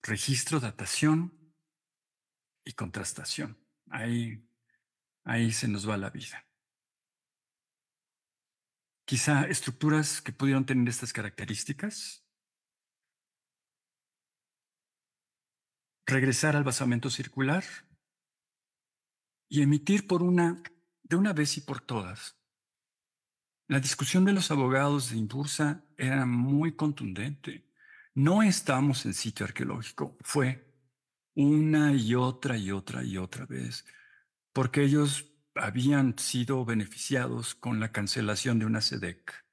Registro, datación y contrastación. Ahí, ahí se nos va la vida quizá estructuras que pudieron tener estas características. Regresar al basamento circular y emitir por una, de una vez y por todas. La discusión de los abogados de Imbursa era muy contundente. No estamos en sitio arqueológico. Fue una y otra y otra y otra vez, porque ellos habían sido beneficiados con la cancelación de una SEDEC.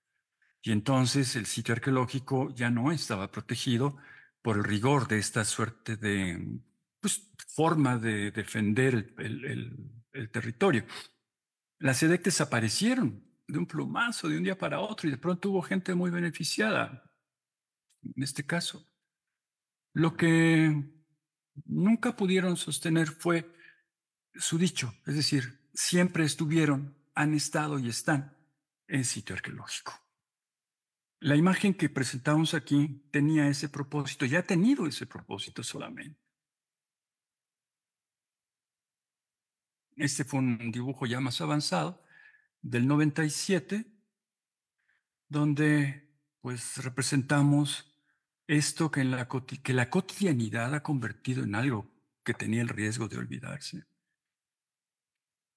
Y entonces el sitio arqueológico ya no estaba protegido por el rigor de esta suerte de pues, forma de defender el, el territorio. Las SEDEC desaparecieron de un plumazo, de un día para otro, y de pronto hubo gente muy beneficiada, en este caso. Lo que nunca pudieron sostener fue su dicho, es decir, siempre estuvieron, han estado y están en sitio arqueológico. La imagen que presentamos aquí tenía ese propósito, ya ha tenido ese propósito solamente. Este fue un dibujo ya más avanzado del 97, donde pues representamos esto que la cotidianidad ha convertido en algo que tenía el riesgo de olvidarse.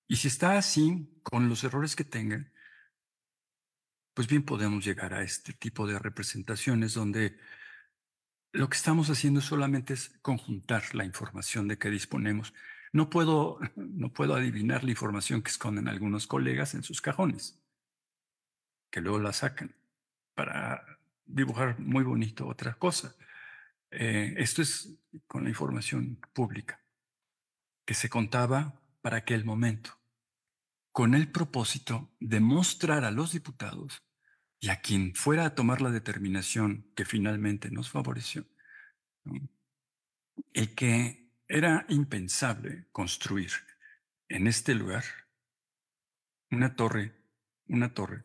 Y si está así, con los errores que tengan, pues bien podemos llegar a este tipo de representaciones donde lo que estamos haciendo solamente es conjuntar la información de que disponemos. No puedo, <laughs> no puedo adivinar la información que esconden algunos colegas en sus cajones, que luego la sacan para dibujar muy bonito otra cosa. Eh, esto es con la información pública, que se contaba para aquel momento, con el propósito de mostrar a los diputados y a quien fuera a tomar la determinación que finalmente nos favoreció, el que era impensable construir en este lugar una torre, una torre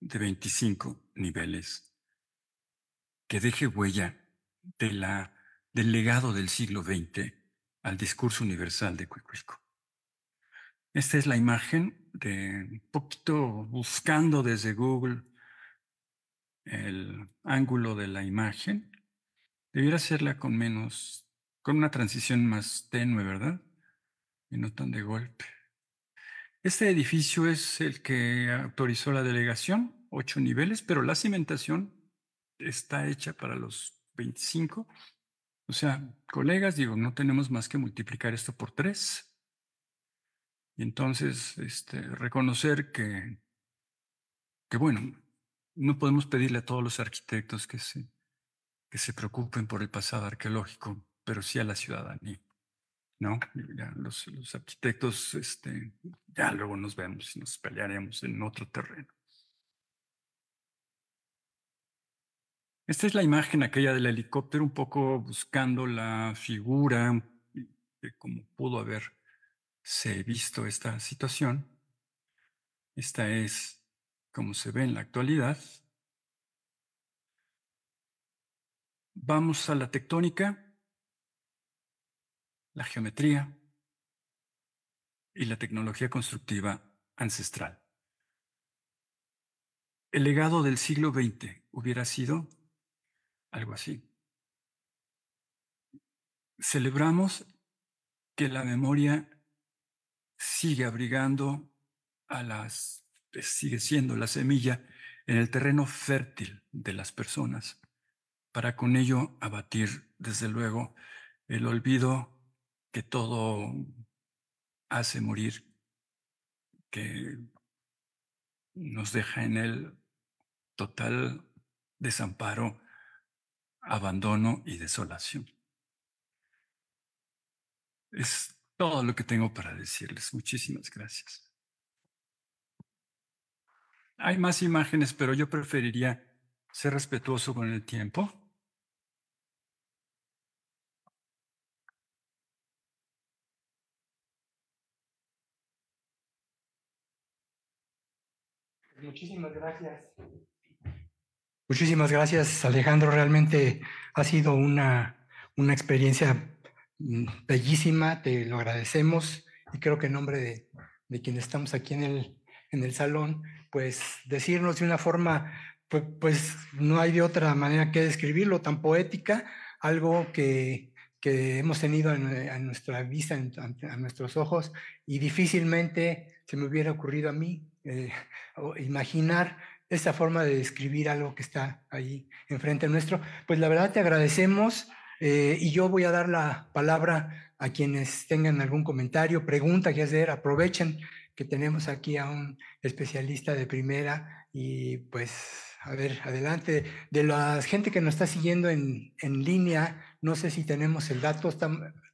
de 25 niveles que deje huella del legado del siglo XX al discurso universal de Cuicuilco. Esta es la imagen de un poquito buscando desde Google el ángulo de la imagen. Debiera hacerla con menos, con una transición más tenue, ¿verdad? Y no tan de golpe. Este edificio es el que autorizó la delegación, ocho niveles, pero la cimentación está hecha para los 25. O sea, colegas, digo, no tenemos más que multiplicar esto por tres entonces, este, reconocer que, que, bueno, no podemos pedirle a todos los arquitectos que se, que se preocupen por el pasado arqueológico, pero sí a la ciudadanía. ¿no? los, arquitectos, este, ya luego nos vemos y nos pelearemos en otro terreno. Esta es la imagen aquella del helicóptero, un poco buscando la figura de eh, cómo pudo haber se ha visto esta situación. Esta es como se ve en la actualidad. Vamos a la tectónica, la geometría y la tecnología constructiva ancestral. El legado del siglo XX hubiera sido algo así. Celebramos que la memoria sigue abrigando a las, eh, sigue siendo la semilla en el terreno fértil de las personas, para con ello abatir, desde luego, el olvido que todo hace morir, que nos deja en el total desamparo, abandono y desolación. Es todo lo que tengo para decirles. Muchísimas gracias. Hay más imágenes, pero yo preferiría ser respetuoso con el tiempo. Muchísimas gracias. Muchísimas gracias, Alejandro. Realmente ha sido una, una experiencia Mm, bellísima, te lo agradecemos y creo que en nombre de, de quienes estamos aquí en el, en el salón, pues decirnos de una forma, pues, pues no hay de otra manera que describirlo, tan poética, algo que, hemos tenido a nuestra vista, a nuestros ojos, y difícilmente se me hubiera ocurrido a mí eh, imaginar esta forma de describir algo que está ahí enfrente nuestro. Pues la verdad te agradecemos eh, y yo voy a dar la palabra a quienes tengan algún comentario, pregunta que hacer, aprovechen que tenemos aquí a un especialista de primera y pues a ver, adelante. De la gente que nos está siguiendo en, línea, no sé si tenemos el dato,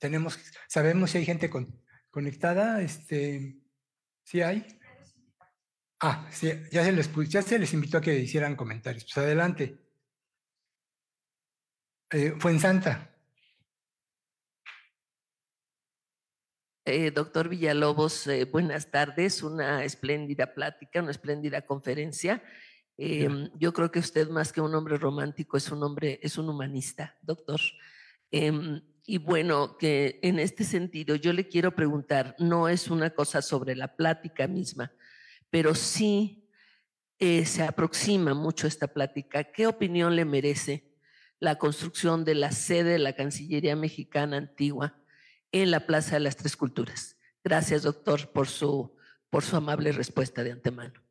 tenemos, sabemos si hay gente conectada, este, ¿sí hay? Ah, sí, ya se les, ya se les invitó a que hicieran comentarios. Pues adelante eh, santa eh, doctor Villalobos, eh, buenas tardes. Una espléndida plática, una espléndida conferencia. Em, yo creo que usted, más que un hombre romántico, es un hombre, es un humanista, doctor. Em, y bueno, que en este sentido yo le quiero preguntar, no es una cosa sobre la plática misma, pero sí eh, se aproxima mucho esta plática. ¿Qué opinión le merece la construcción de la sede de la Cancillería Mexicana Antigua en la Plaza de las Tres Culturas. Gracias, doctor, por su, por su amable respuesta de antemano.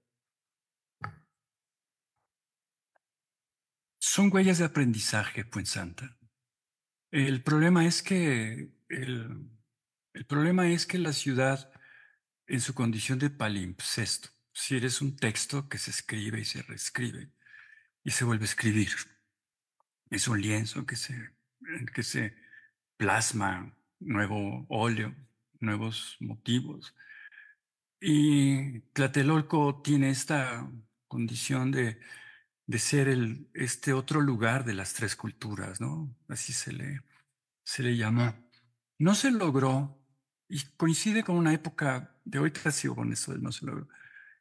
Son huellas de aprendizaje, Puensanta. El problema es que el, el problema es que la ciudad, en su condición de palimpsesto, si eres un texto que se escribe y se reescribe y se vuelve a escribir, es un lienzo que se, que se plasma nuevo óleo, nuevos motivos. Y Tlatelolco tiene esta condición de, ser el, este otro lugar de las tres culturas, ¿no? Así se le, se le llama. No se logró, y coincide con una época, de hoy casi con eso, no se logró,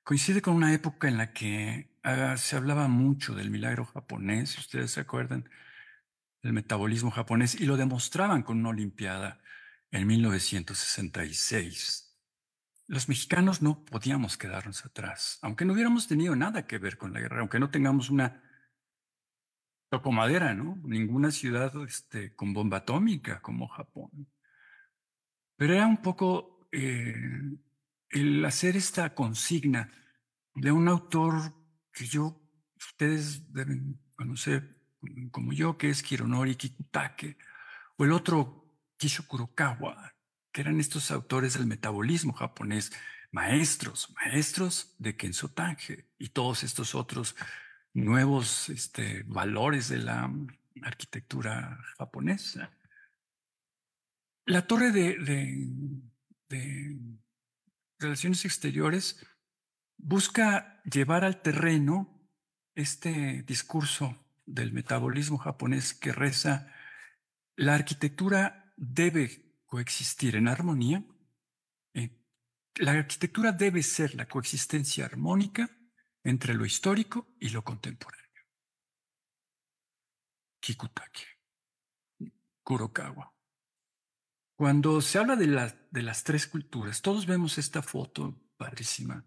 coincide con una época en la que ah, se hablaba mucho del milagro japonés, si ustedes se acuerdan, del metabolismo japonés, y lo demostraban con una Olimpiada en 1966. Los mexicanos no podíamos quedarnos atrás, aunque no hubiéramos tenido nada que ver con la guerra, aunque no tengamos una tocomadera, ¿no? Ninguna ciudad este, con bomba atómica como Japón. Pero era un poco eh, el hacer esta consigna de un autor que yo, ustedes deben conocer como yo, que es Hironori Kikutake, o el otro Kisho Kurokawa, que eran estos autores del metabolismo japonés, maestros, maestros de Kenzo Tange y todos estos otros nuevos este, valores de la arquitectura japonesa. La torre de Relaciones Exteriores busca llevar al terreno este discurso del metabolismo japonés que reza, la arquitectura debe coexistir en armonía, eh, la arquitectura debe ser la coexistencia armónica entre lo histórico y lo contemporáneo. Kikutake, Kurokawa. Cuando se habla de, de las tres culturas, todos vemos esta foto padrísima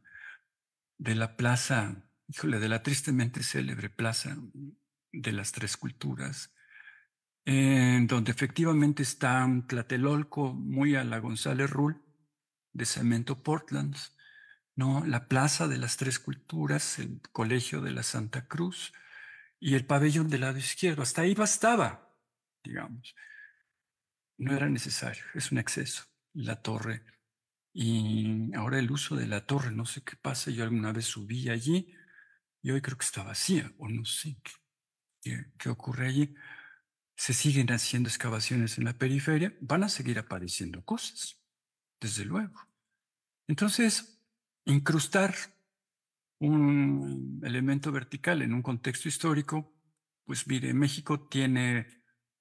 de la plaza, híjole, de la tristemente célebre plaza de las tres culturas, en donde efectivamente está un Tlatelolco muy a la González Rull de Cemento Portland, ¿no? la Plaza de las Tres Culturas, el Colegio de la Santa Cruz y el pabellón del lado izquierdo. Hasta ahí bastaba, digamos no era necesario, es un exceso, la torre. Y ahora el uso de la torre, no sé qué pasa, yo alguna vez subí allí y hoy creo que está vacía, o no sé qué, qué ocurre allí. Se siguen haciendo excavaciones en la periferia, van a seguir apareciendo cosas, desde luego. Entonces, incrustar un elemento vertical en un contexto histórico, pues mire, México tiene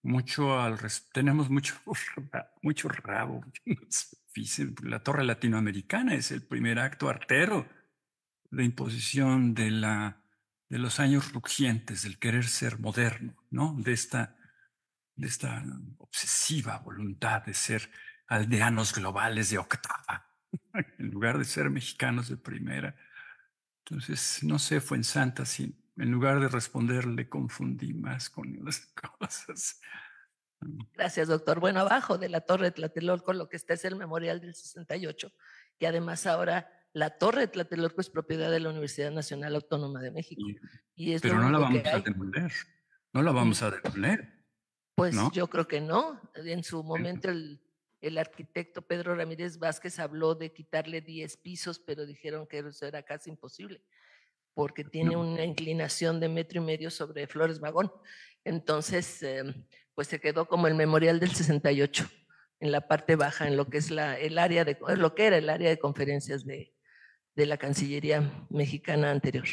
mucho al tenemos mucho, <laughs> mucho rabo. <laughs> La Torre Latinoamericana es el primer acto artero de imposición de, la, de los años rugientes, del querer ser moderno, ¿no? De esta, de esta obsesiva voluntad de ser aldeanos globales de octava, <laughs> en lugar de ser mexicanos de primera. Entonces, no sé, fue en Santa, sí en lugar de responderle, confundí más con las <laughs> cosas. Mm. Gracias, doctor. Bueno, abajo de la Torre Tlatelolco, lo que está es el Memorial del 68, que además ahora la Torre Tlatelolco es propiedad de la Universidad Nacional Autónoma de México. Y, pero no la vamos a demoler, no la vamos a demoler. Pues yo creo que no. En su momento el, el arquitecto Pedro Ramírez Vázquez habló de quitarle 10 pisos, pero dijeron que eso era casi imposible porque tiene una inclinación de metro y medio sobre Flores Magón. Entonces, em, pues se quedó como el memorial del 68 en la parte baja, en lo que es la, el área de, eh, lo que era el área de conferencias de, de la Cancillería mexicana anterior.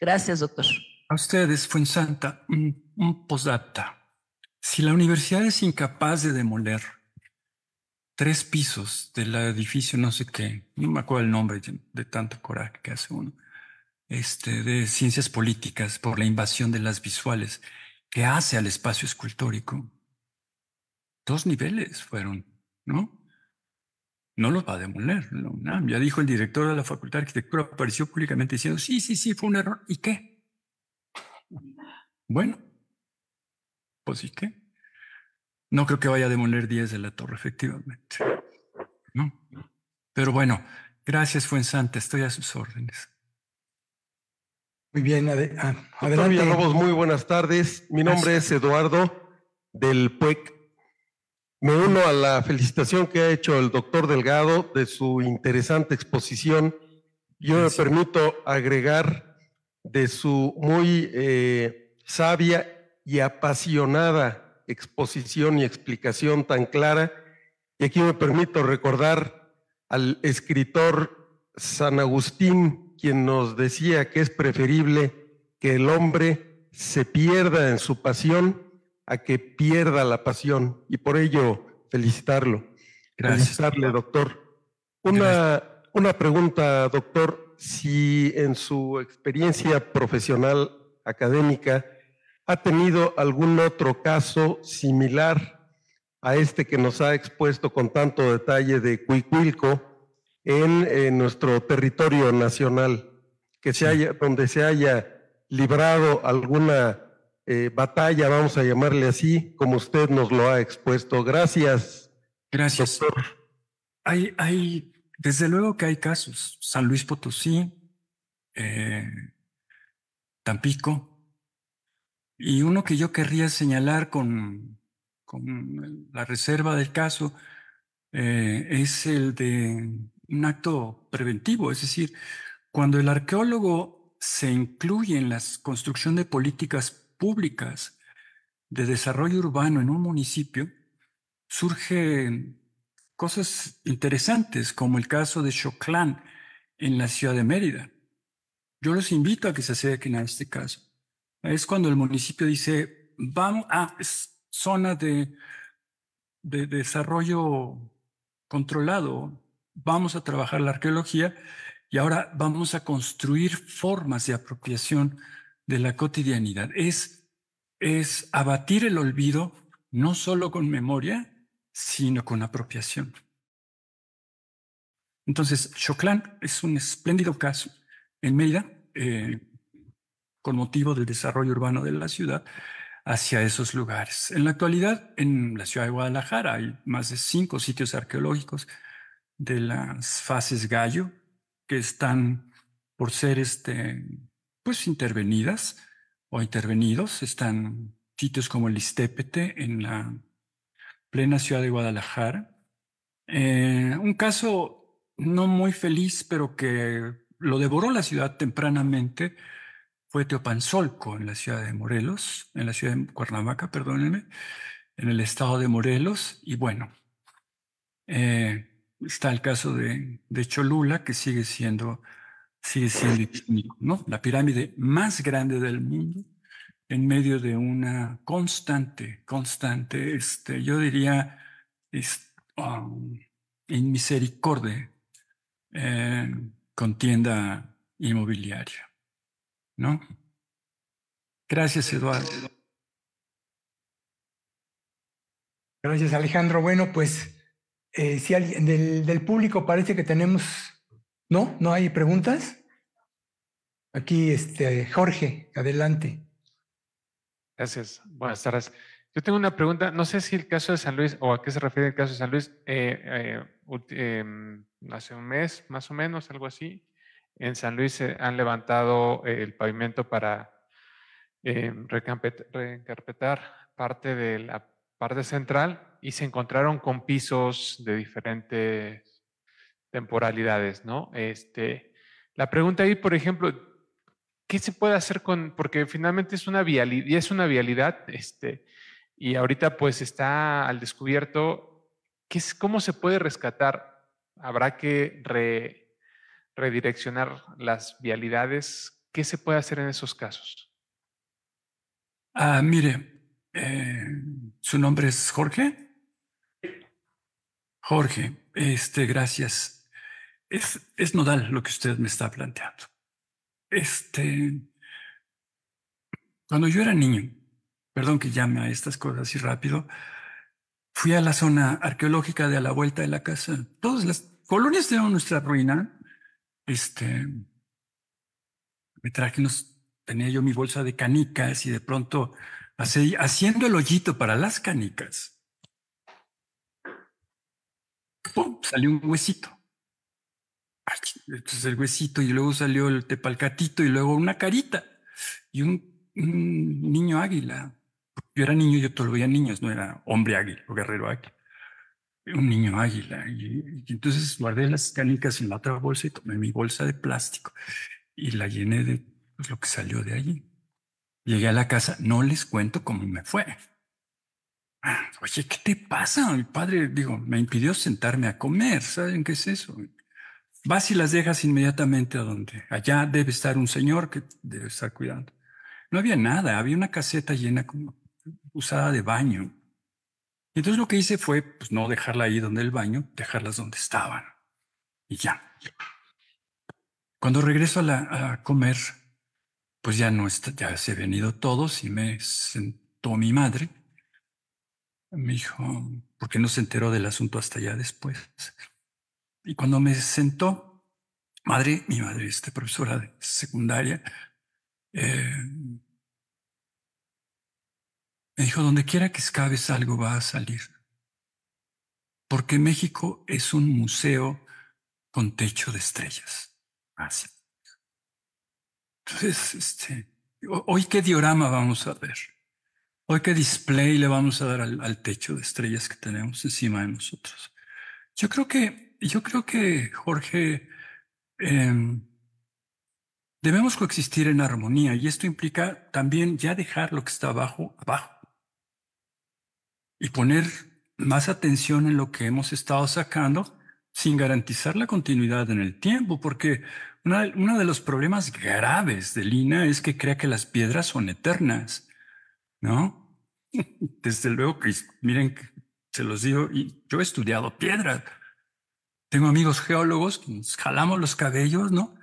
Gracias, doctor. A ustedes, Fuensanta, un, un postdata. Si la universidad es incapaz de demoler tres pisos del edificio, no sé qué, no me acuerdo el nombre de tanto coraje que hace uno, este, de ciencias políticas por la invasión de las visuales que hace al espacio escultórico. Dos niveles fueron, ¿no? No los va a demoler Ya dijo el director de la Facultad de Arquitectura, apareció públicamente diciendo, sí, sí, sí, fue un error. ¿Y qué? Bueno, pues ¿y qué? No creo que vaya a demoler 10 de la torre, efectivamente. No. Pero bueno, gracias, Fuensante. Estoy a sus órdenes. Muy bien, ah, adelante. muy buenas tardes. Mi nombre es Eduardo del PUEC. Me uno a la felicitación que ha hecho el doctor Delgado de su interesante exposición. Yo me permito agregar de su muy eh, sabia y apasionada exposición y explicación tan clara. Y aquí me permito recordar al escritor San Agustín quien nos decía que es preferible que el hombre se pierda en su pasión a que pierda la pasión. Y por ello, felicitarlo. Gracias. Felicitarle, doctor. Una, una pregunta, doctor. Si en su experiencia profesional académica ha tenido algún otro caso similar a este que nos ha expuesto con tanto detalle de Cuicuilco, en, nuestro territorio nacional, que se haya, donde se haya librado alguna eh, batalla, vamos a llamarle así, como usted nos lo ha expuesto. Gracias. Gracias. Hay, hay, desde luego que hay casos. San Luis Potosí, eh, Tampico, y uno que yo querría señalar con, con la reserva del caso eh, es el de un acto preventivo, es decir, cuando el arqueólogo se incluye en la construcción de políticas públicas de desarrollo urbano en un municipio, surgen cosas interesantes, como el caso de Choclán en la ciudad de Mérida. Yo los invito a que se acerquen a este caso. Es cuando el municipio dice, vamos a zona de, de desarrollo controlado, vamos a trabajar la arqueología y ahora vamos a construir formas de apropiación de la cotidianidad. Es, abatir el olvido no solo con memoria, sino con apropiación. Entonces, Choclán es un espléndido caso en Mérida, eh, con motivo del desarrollo urbano de la ciudad, hacia esos lugares. En la actualidad, en la ciudad de Guadalajara hay más de cinco sitios arqueológicos de las fases gallo que están por ser este, pues intervenidas o intervenidos. Están sitios como el Istépete en la plena ciudad de Guadalajara. Eh, un caso no muy feliz, pero que lo devoró la ciudad tempranamente, fue Teopanzolco en la ciudad de Morelos, en la ciudad de Cuernavaca, perdónenme, en el estado de Morelos. Y bueno, eh, Está el caso de, de Cholula, que sigue siendo, sigue La pirámide más grande del mundo, en medio de una constante, constante, este, yo diría, en ah, misericordia, eh, contienda inmobiliaria, ¿no? Gracias, Eduardo. Gracias, Alejandro. Bueno, pues eh, si alguien del, del, público parece que tenemos, ¿no? ¿No hay preguntas? Aquí, este, Jorge, adelante. Gracias, buenas tardes. Yo tengo una pregunta, no sé si el caso de San Luis o a qué se refiere el caso de San Luis, eh, eh, em, hace un mes más o menos, algo así, en San Luis se han levantado el pavimento para em, reencarpetar parte de la parte central y se encontraron con pisos de diferentes temporalidades, ¿no? Este, la pregunta ahí, por ejemplo, ¿qué se puede hacer con, porque finalmente es una vialidad, es una vialidad, este, y ahorita pues está al descubierto, ¿qué es, ¿cómo se puede rescatar? ¿Habrá que redireccionar las vialidades? ¿Qué se puede hacer en esos casos? Ah, mire, eh, ¿Su nombre es Jorge? Jorge, este, gracias. Es, es, nodal lo que usted me está planteando. Este, cuando yo era niño, perdón que llame a estas cosas así rápido, fui a la zona arqueológica de a la vuelta de la casa. Todas las colonias de nuestra ruina. Este, me traje unos, tenía yo mi bolsa de canicas y de pronto haciendo el hoyito para las canicas, salió un huesito. Ah, entonces este el huesito y luego salió el tepalcatito y luego una carita y un, niño águila. Yo era niño, yo lo veía niños, no era hombre águila o guerrero águila. Un niño águila. y, entonces guardé las canicas en la otra bolsa y tomé mi bolsa de plástico y la llené de lo que salió de allí. Llegué a la casa, no les cuento cómo me fue. Oye, ¿qué te pasa? Mi padre, digo, me impidió sentarme a comer. ¿Saben qué es eso? Vas y las dejas inmediatamente a donde. Allá debe estar un señor que debe estar cuidando. No había nada, había una caseta llena como usada de baño. Entonces lo que hice fue pues, no dejarla ahí donde el baño, dejarlas donde estaban. Y ya. Cuando regreso a, a comer, pues ya no ya se han ido todos y me sentó mi madre. Me dijo, porque no se enteró del asunto hasta ya después? Y cuando me sentó, madre, mi madre, esta profesora de secundaria, eh, me dijo, donde quiera que escabes algo va a salir. Porque México es un museo con techo de estrellas. Así. Entonces, este, hoy qué diorama vamos a ver. Hoy qué display le vamos a dar al, techo de estrellas que tenemos encima de nosotros. Yo creo que, yo creo que Jorge, em, debemos coexistir en armonía y esto implica también ya dejar lo que está abajo, abajo. Y poner más atención en lo que hemos estado sacando sin garantizar la continuidad en el tiempo, porque uno de los problemas graves de Lina es que crea que las piedras son eternas, ¿no? <laughs> Desde luego que, miren, se los digo, y yo he estudiado piedra. Tengo amigos geólogos nos jalamos los cabellos, ¿no?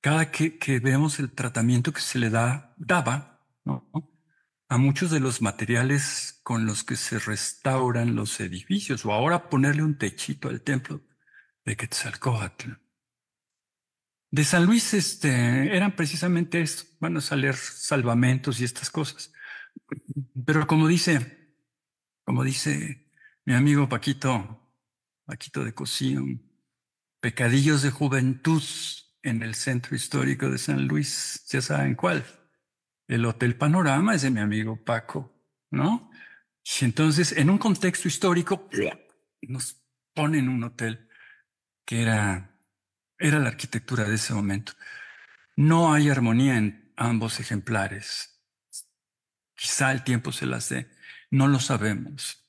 Cada que, que vemos el tratamiento que se le da, daba, ¿no? A muchos de los materiales con los que se restauran los edificios, o ahora ponerle un techito al templo de Quetzalcóatl de San Luis este, eran precisamente esto, van a salir salvamentos y estas cosas. Pero como dice, como dice mi amigo Paquito, Paquito de Cocín, pecadillos de juventud en el centro histórico de San Luis, ya saben cuál. El Hotel Panorama es de mi amigo Paco, ¿no? Y entonces, en un contexto histórico, nos ponen un hotel que era era la arquitectura de ese momento. No hay armonía en ambos ejemplares. Quizá el tiempo se las dé, no lo sabemos.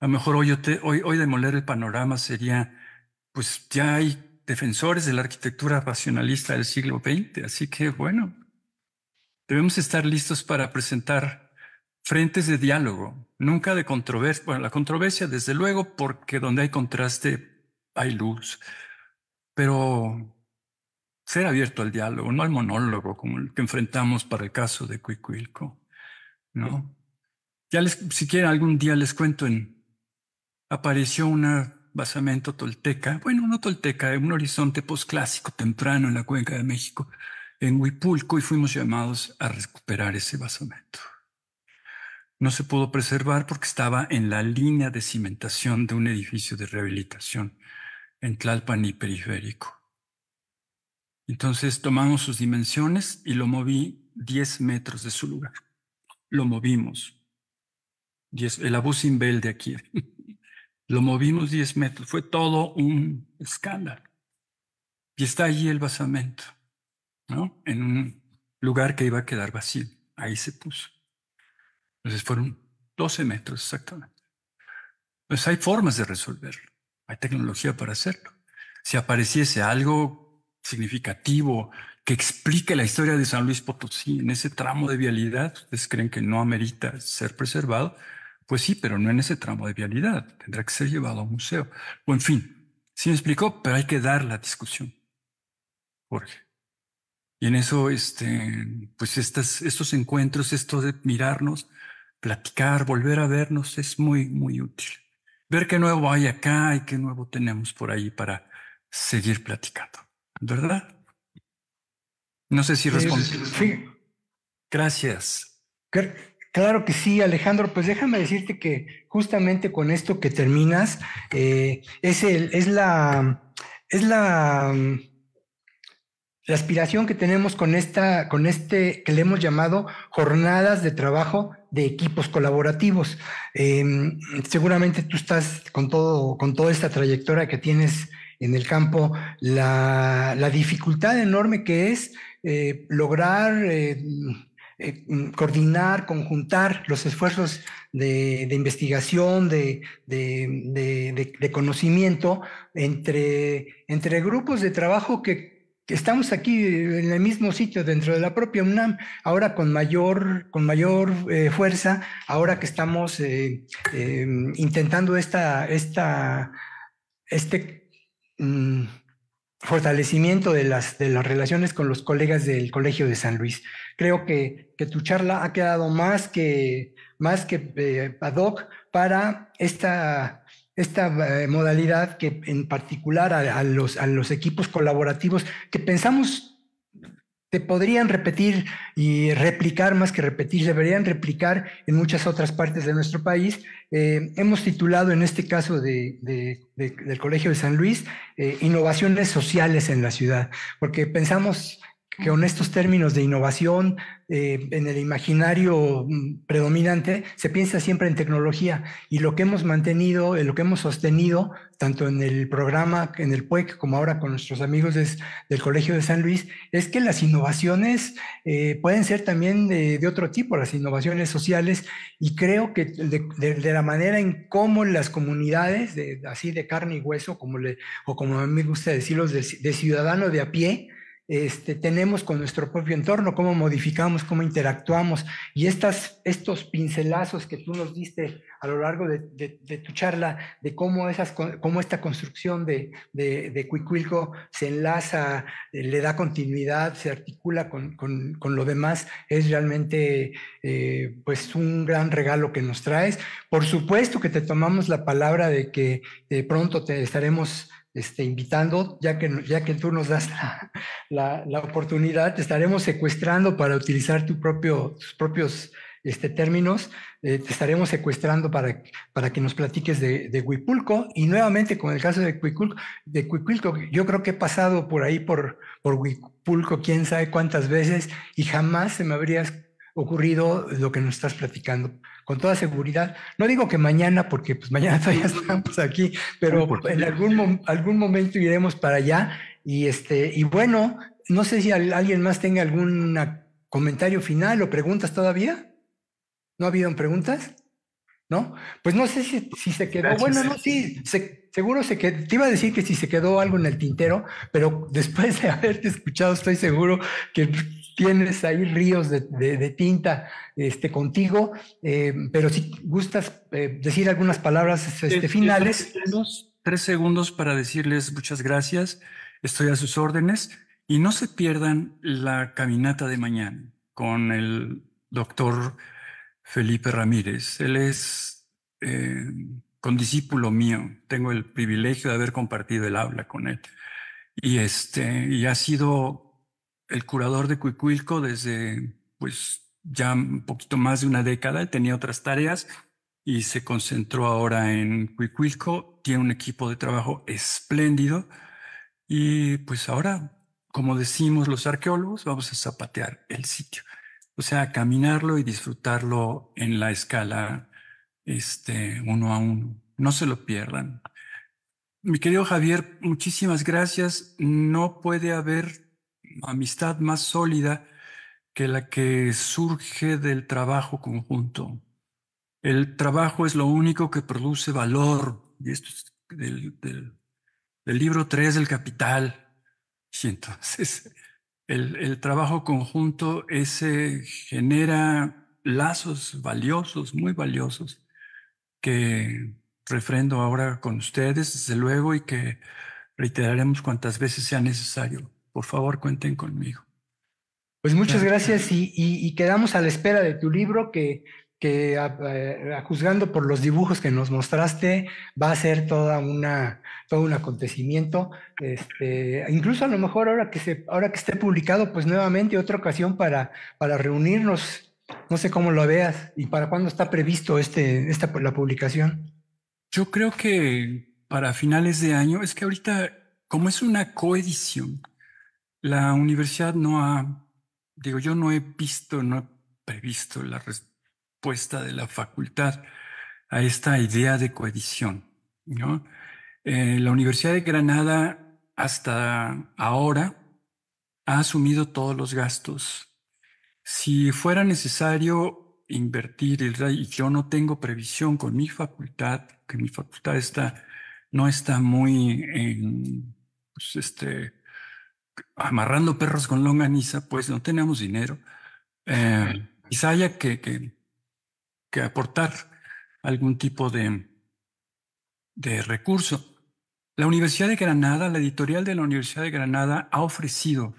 A lo mejor hoy, hoy, demoler el panorama sería, pues ya hay defensores de la arquitectura racionalista del siglo XX, así que bueno, debemos estar listos para presentar frentes de diálogo, nunca de controversia, bueno, la controversia desde luego, porque donde hay contraste hay luz, pero ser abierto al diálogo, no al monólogo como el que enfrentamos para el caso de Cuicuilco, ¿no? Ya les, si algún día les cuento apareció un basamento tolteca, bueno, no tolteca, un horizonte posclásico temprano en la cuenca de México, en Huipulco, y fuimos llamados a recuperar ese basamento. No se pudo preservar porque estaba en la línea de cimentación de un edificio de rehabilitación en Tlalpan periférico. Entonces tomamos sus dimensiones y lo moví 10 metros de su lugar. Lo movimos. el abuso de aquí. <laughs> lo movimos 10 metros. Fue todo un escándalo. Y está allí el basamento, ¿no? En un lugar que iba a quedar vacío. Ahí se puso. Entonces fueron 12 metros exactamente. Pues hay formas de resolverlo. Hay tecnología para hacerlo. Si apareciese algo significativo que explique la historia de San Luis Potosí en ese tramo de vialidad, ustedes creen que no amerita ser preservado, pues sí, pero no en ese tramo de vialidad, tendrá que ser llevado a un museo. O en fin, sí me explicó, pero hay que dar la discusión, Jorge. Y en eso, este, pues estas, estos encuentros, esto de mirarnos, platicar, volver a vernos, es muy, muy útil ver qué nuevo hay acá y qué nuevo tenemos por ahí para seguir platicando, ¿verdad? No sé si respondí. Gracias. Claro que sí, Alejandro. Pues déjame decirte que justamente con esto que terminas, eh, es, el, es la, es la la aspiración que tenemos con esta, con este que le hemos llamado jornadas de trabajo de equipos colaborativos. Em, seguramente tú estás con todo, con toda esta trayectoria que tienes en el campo, la, dificultad enorme que es eh, lograr eh, eh, coordinar, conjuntar los esfuerzos de, investigación, de, conocimiento entre, entre grupos de trabajo que estamos aquí eh, en el mismo sitio dentro de la propia UNAM, ahora con mayor, con mayor eh, fuerza, ahora que estamos eh, em, intentando esta, esta, este mm, fortalecimiento de las, de las relaciones con los colegas del Colegio de San Luis. Creo que, tu charla ha quedado más que, más que ad hoc para esta esta eh, modalidad que en particular a, los, a, los, equipos colaborativos que pensamos te podrían repetir y replicar más que repetir, deberían replicar en muchas otras partes de nuestro país. Eh, hemos titulado en este caso del Colegio de San Luis, eh, Innovaciones Sociales en la Ciudad, porque pensamos que con estos términos de innovación eh, en el imaginario mm, predominante se piensa siempre en tecnología y lo que hemos mantenido, eh, lo que hemos sostenido, tanto en el programa, en el PUEC, como ahora con nuestros amigos del Colegio de San Luis, es que las innovaciones eh, pueden ser también de, otro tipo, las innovaciones sociales, y creo que de, la manera en cómo las comunidades, así de carne y hueso, como le, o como a mí me gusta decirlos, de, ciudadano de a pie, este, tenemos con nuestro propio entorno, cómo modificamos, cómo interactuamos. Y estas, estos pincelazos que tú nos diste a lo largo de, tu charla, de cómo, esas, cómo esta construcción de, de, Cuicuilco se enlaza, eh, le da continuidad, se articula con, con, lo demás, es realmente eh, pues un gran regalo que nos traes. Por supuesto que te tomamos la palabra de que eh, pronto te estaremos este, invitando, ya que, ya que tú nos das la, oportunidad, te estaremos secuestrando para utilizar tu propio, tus propios este, términos, eh, te estaremos secuestrando para, para que nos platiques de, Huipulco. Y nuevamente, con el caso de Huipulco, yo creo que he pasado por ahí, por, por Huipulco, quién sabe cuántas veces, y jamás se me habrías ocurrido lo que nos estás platicando. Con toda seguridad, no digo que mañana, porque pues mañana <laughs> todavía estamos aquí, pero en algún, algún momento iremos para allá. Y, este, y bueno, no sé si alguien más tenga algún comentario final o preguntas todavía. ¿No ha habido preguntas? ¿No? Pues no sé si, se quedó. Bueno, no, sí, seguro se quedó. Te iba a decir que si se quedó algo en el tintero, pero <laughs> después de haberte escuchado, estoy seguro que tienes ahí ríos de, tinta este, contigo, eh, pero si gustas eh, decir algunas palabras este, finales. Tres segundos, tres segundos para decirles muchas gracias, estoy a sus órdenes y no se pierdan la caminata de mañana con el doctor Felipe Ramírez. Él es eh, condiscípulo mío, tengo el privilegio de haber compartido el habla con él. Y, este, y ha sido el curador de Cuicuilco desde pues ya un poquito más de una década, tenía otras tareas y se concentró ahora en Cuicuilco, tiene un equipo de trabajo espléndido y pues ahora, como decimos los arqueólogos, vamos a zapatear el sitio, o sea, caminarlo y disfrutarlo en la escala este, uno a uno. No se lo pierdan. Mi querido Javier, muchísimas gracias. No puede haber amistad más sólida que la que surge del trabajo conjunto. El trabajo es lo único que produce valor, y esto es del, libro 3 del Capital. Y entonces el, el trabajo conjunto ese genera lazos valiosos, muy valiosos, que refrendo ahora con ustedes, desde luego, y que reiteraremos cuantas veces sea necesario por favor cuenten conmigo. Pues muchas gracias y, quedamos a la espera de tu libro que, juzgando por los dibujos que nos mostraste, va a ser toda una, todo un acontecimiento. Este, incluso a lo mejor ahora que, se, ahora que esté publicado, pues nuevamente otra ocasión para, para reunirnos. No sé cómo lo veas y para cuándo está previsto este, esta, la publicación. Yo creo que para finales de año, es que ahorita, como es una coedición, la universidad no ha, digo, yo no he visto, no he previsto la respuesta de la facultad a esta idea de coedición, ¿no? Eh, la Universidad de Granada hasta ahora ha asumido todos los gastos. Si fuera necesario invertir, y yo no tengo previsión con mi facultad, que mi facultad está, no está muy en, pues este, amarrando perros con longaniza, pues no tenemos dinero. Eh, quizá haya que, que, aportar algún tipo de, de recurso. La Universidad de Granada, la editorial de la Universidad de Granada ha ofrecido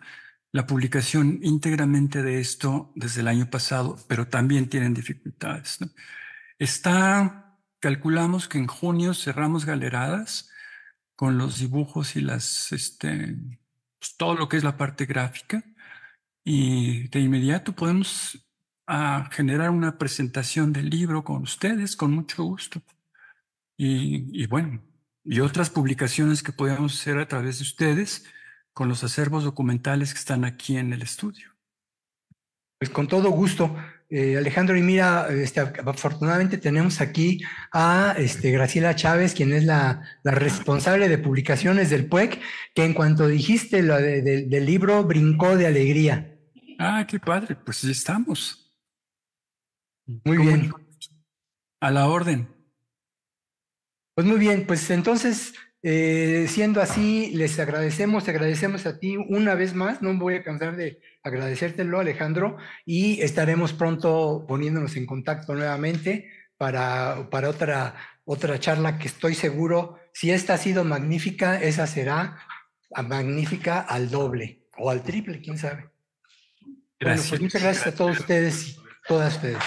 la publicación íntegramente de esto desde el año pasado, pero también tienen dificultades. Está, calculamos que en junio cerramos galeradas con los dibujos y las, este, pues, todo lo que es la parte gráfica y de inmediato podemos generar una presentación del libro con ustedes, con mucho gusto. Y, bueno, y otras publicaciones que podemos hacer a través de ustedes con los acervos documentales que están aquí en el estudio. Pues con todo gusto. Eh, Alejandro, y mira, este, afortunadamente tenemos aquí a este, Graciela Chávez, quien es la, responsable de publicaciones del PUEC, que en cuanto dijiste lo del libro, brincó de alegría. Ah, qué padre, pues ya estamos. Muy bien. A la orden. Pues muy bien, pues entonces eh, siendo así, les agradecemos, agradecemos a ti una vez más, no voy a cansar de, agradecértelo, Alejandro, y estaremos pronto poniéndonos en contacto nuevamente para, para otra, otra charla que estoy seguro, si esta ha sido magnífica, esa será magnífica al doble o al triple, quién sabe. Pues gracias. muchas gracias a todos ustedes y todas ustedes.